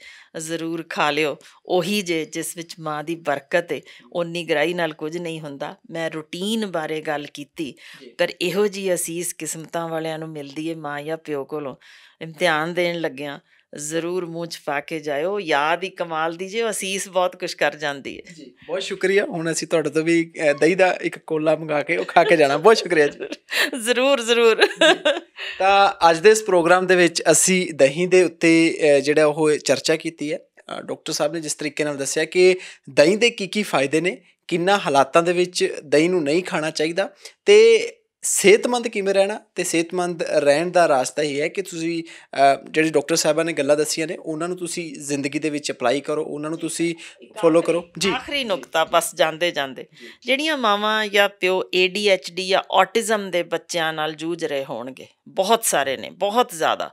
ਜ਼ਰੂਰ ਖਾ ਲਿਓ ਉਹੀ ਜੇ ਜਿਸ ਵਿੱਚ ਮਾਂ ਦੀ ਬਰਕਤ ਹੈ ਉਨੀ ਗਰਾਈ ਨਾਲ ਕੁਝ ਨਹੀਂ ਹੁੰਦਾ ਮੈਂ ਰੁਟੀਨ ਬਾਰੇ ਗੱਲ ਕੀਤੀ ਪਰ ਇਹੋ ਜੀ ਅਸੀਸ ਕਿਸਮਤਾਂ ਵਾਲਿਆਂ ਨੂੰ ਮਿਲਦੀ ਹੈ ਮਾਂ ਜਾਂ ਪਿਓ ਕੋਲੋਂ ਇਮਤਿਹਾਨ ਦੇਣ ਲੱਗਿਆਂ ਜ਼ਰੂਰ ਮੂੰਹ ਪਾ ਕੇ ਜਾਇਓ ਯਾਦ ਹੀ ਕਮਾਲ ਦੀ ਜੇ ਅਸੀਸ ਬਹੁਤ ਕੁਝ ਕਰ ਜਾਂਦੀ ਹੈ ਜੀ ਬਹੁਤ ਸ਼ੁਕਰੀਆ ਹੁਣ ਅਸੀਂ ਤੁਹਾਡੇ ਤੋਂ ਵੀ ਦਹੀਂ ਦਾ ਇੱਕ ਕੋਲਾ ਮੰਗਾ ਕੇ ਉਹ ਖਾ ਕੇ ਜਾਣਾ ਬਹੁਤ ਸ਼ੁਕਰੀਆ ਜੀ ਜ਼ਰੂਰ ਜ਼ਰੂਰ ਤਾਂ ਅੱਜ ਦੇ ਇਸ ਪ੍ਰੋਗਰਾਮ ਦੇ ਵਿੱਚ ਅਸੀਂ ਦਹੀਂ ਦੇ ਉੱਤੇ ਜਿਹੜਾ ਉਹ ਚਰਚਾ ਕੀਤੀ ਹੈ ਡਾਕਟਰ ਸਾਹਿਬ ਨੇ ਜਿਸ ਤਰੀਕੇ ਨਾਲ ਦੱਸਿਆ ਕਿ ਦਹੀਂ ਦੇ ਕੀ ਕੀ ਫਾਇਦੇ ਨੇ ਕਿੰਨਾ ਹਾਲਾਤਾਂ ਦੇ ਵਿੱਚ ਦਹੀਂ ਨੂੰ ਨਹੀਂ ਖਾਣਾ ਚਾਹੀਦਾ ਤੇ ਸਿਹਤਮੰਦ ਕਿਵੇਂ ਰਹਿਣਾ ਤੇ ਸਿਹਤਮੰਦ ਰਹਿਣ ਦਾ ਰਾਸਤਾ ਹੀ ਹੈ ਕਿ ਤੁਸੀਂ ਜਿਹੜੇ ਡਾਕਟਰ ਸਾਹਿਬਾਂ ਨੇ ਗੱਲਾਂ ਦੱਸੀਆਂ ਨੇ ਉਹਨਾਂ ਨੂੰ ਤੁਸੀਂ ਜ਼ਿੰਦਗੀ ਦੇ ਵਿੱਚ ਅਪਲਾਈ ਕਰੋ ਉਹਨਾਂ ਨੂੰ ਤੁਸੀਂ ਫੋਲੋ ਕਰੋ ਜੀ ਆਖਰੀ ਨੁਕਤਾ ਬਸ ਜਾਂਦੇ ਜਾਂਦੇ ਜਿਹੜੀਆਂ ਮਾਵਾਂ ਜਾਂ ਪਿਓ ADHD ਜਾਂ ਆਟਿਜ਼ਮ ਦੇ ਬੱਚਿਆਂ ਨਾਲ ਜੂਝ ਰਹੇ ਹੋਣਗੇ ਬਹੁਤ ਸਾਰੇ ਨੇ ਬਹੁਤ ਜ਼ਿਆਦਾ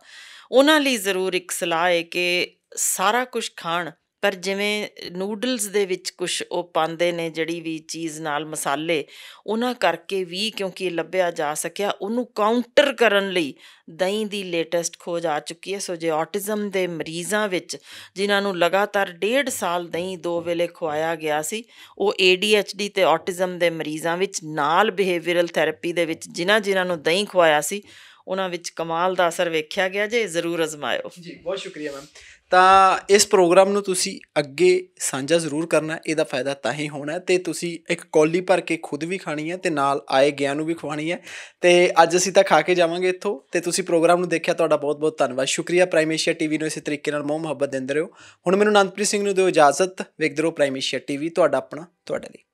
ਉਹਨਾਂ ਲਈ ਜ਼ਰੂਰ ਇੱਕ ਸਲਾਹ ਹੈ ਕਿ ਸਾਰਾ ਕੁਝ ਖਾਣ ਪਰ ਜਿਵੇਂ ਨੂਡਲਸ ਦੇ ਵਿੱਚ ਕੁਝ ਉਹ ਪਾਉਂਦੇ ਨੇ ਜਿਹੜੀ ਵੀ ਚੀਜ਼ ਨਾਲ ਮਸਾਲੇ ਉਹਨਾਂ ਕਰਕੇ ਵੀ ਕਿਉਂਕਿ ਲੱਭਿਆ ਜਾ ਸਕਿਆ ਉਹਨੂੰ ਕਾਊਂਟਰ ਕਰਨ ਲਈ ਦਹੀਂ ਦੀ ਲੇਟੈਸਟ ਖੋਜ ਆ ਚੁੱਕੀ ਹੈ ਸੋ ਜੇ ਆਟਿਜ਼ਮ ਦੇ ਮਰੀਜ਼ਾਂ ਵਿੱਚ ਜਿਨ੍ਹਾਂ ਨੂੰ ਲਗਾਤਾਰ 1.5 ਸਾਲ ਦਹੀਂ ਦੋ ਵੇਲੇ ਖਵਾਇਆ ਗਿਆ ਸੀ ਉਹ ADHD ਤੇ ਆਟਿਜ਼ਮ ਦੇ ਮਰੀਜ਼ਾਂ ਵਿੱਚ ਨਾਲ ਬਿਹੇਵੀਅਰਲ ਥੈਰੇਪੀ ਦੇ ਵਿੱਚ ਜਿਨ੍ਹਾਂ ਜਿਨ੍ਹਾਂ ਨੂੰ ਦਹੀਂ ਖਵਾਇਆ ਸੀ ਉਹਨਾਂ ਵਿੱਚ ਕਮਾਲ ਦਾ ਅਸਰ ਵੇਖਿਆ ਗਿਆ ਜੇ ਜ਼ਰੂਰ ਅਜ਼ਮਾਇਓ ਜੀ ਬਹੁਤ ਸ਼ੁਕਰੀਆ ਮੈਮ ਤਾਂ ਇਸ ਪ੍ਰੋਗਰਾਮ ਨੂੰ ਤੁਸੀਂ ਅੱਗੇ ਸਾਂਝਾ ਜ਼ਰੂਰ ਕਰਨਾ ਇਹਦਾ ਫਾਇਦਾ ਤਾਂ ਹੀ ਹੋਣਾ ਤੇ ਤੁਸੀਂ ਇੱਕ ਕੌਲੀ ਭਰ ਕੇ ਖੁਦ ਵੀ ਖਾਣੀ ਹੈ ਤੇ ਨਾਲ ਆਏ ਗਿਆਨ ਨੂੰ ਵੀ ਖਵਾਣੀ ਹੈ ਤੇ ਅੱਜ ਅਸੀਂ ਤਾਂ ਖਾ ਕੇ ਜਾਵਾਂਗੇ ਇੱਥੋਂ ਤੇ ਤੁਸੀਂ ਪ੍ਰੋਗਰਾਮ ਨੂੰ ਦੇਖਿਆ ਤੁਹਾਡਾ ਬਹੁਤ-ਬਹੁਤ ਧੰਨਵਾਦ ਸ਼ੁਕਰੀਆ ਪ੍ਰਾਈਮੇਸ਼ੀਆ ਟੀਵੀ ਨੂੰ ਇਸੇ ਤਰੀਕੇ ਨਾਲ ਮੋਹ ਮੁਹੱਬਤ ਦਿੰਦੇ ਰਹੋ ਹੁਣ ਮੈਨੂੰ ਅਨੰਦਪ੍ਰੀਤ ਸਿੰਘ ਨੂੰ ਦਿਓ ਇਜਾਜ਼ਤ ਵੇਖਦੇ ਰਹੋ ਪ੍ਰਾਈਮੇਸ਼ੀਆ ਟੀਵੀ ਤੁਹਾਡਾ ਆਪਣਾ ਤੁਹਾਡੇ ਲਈ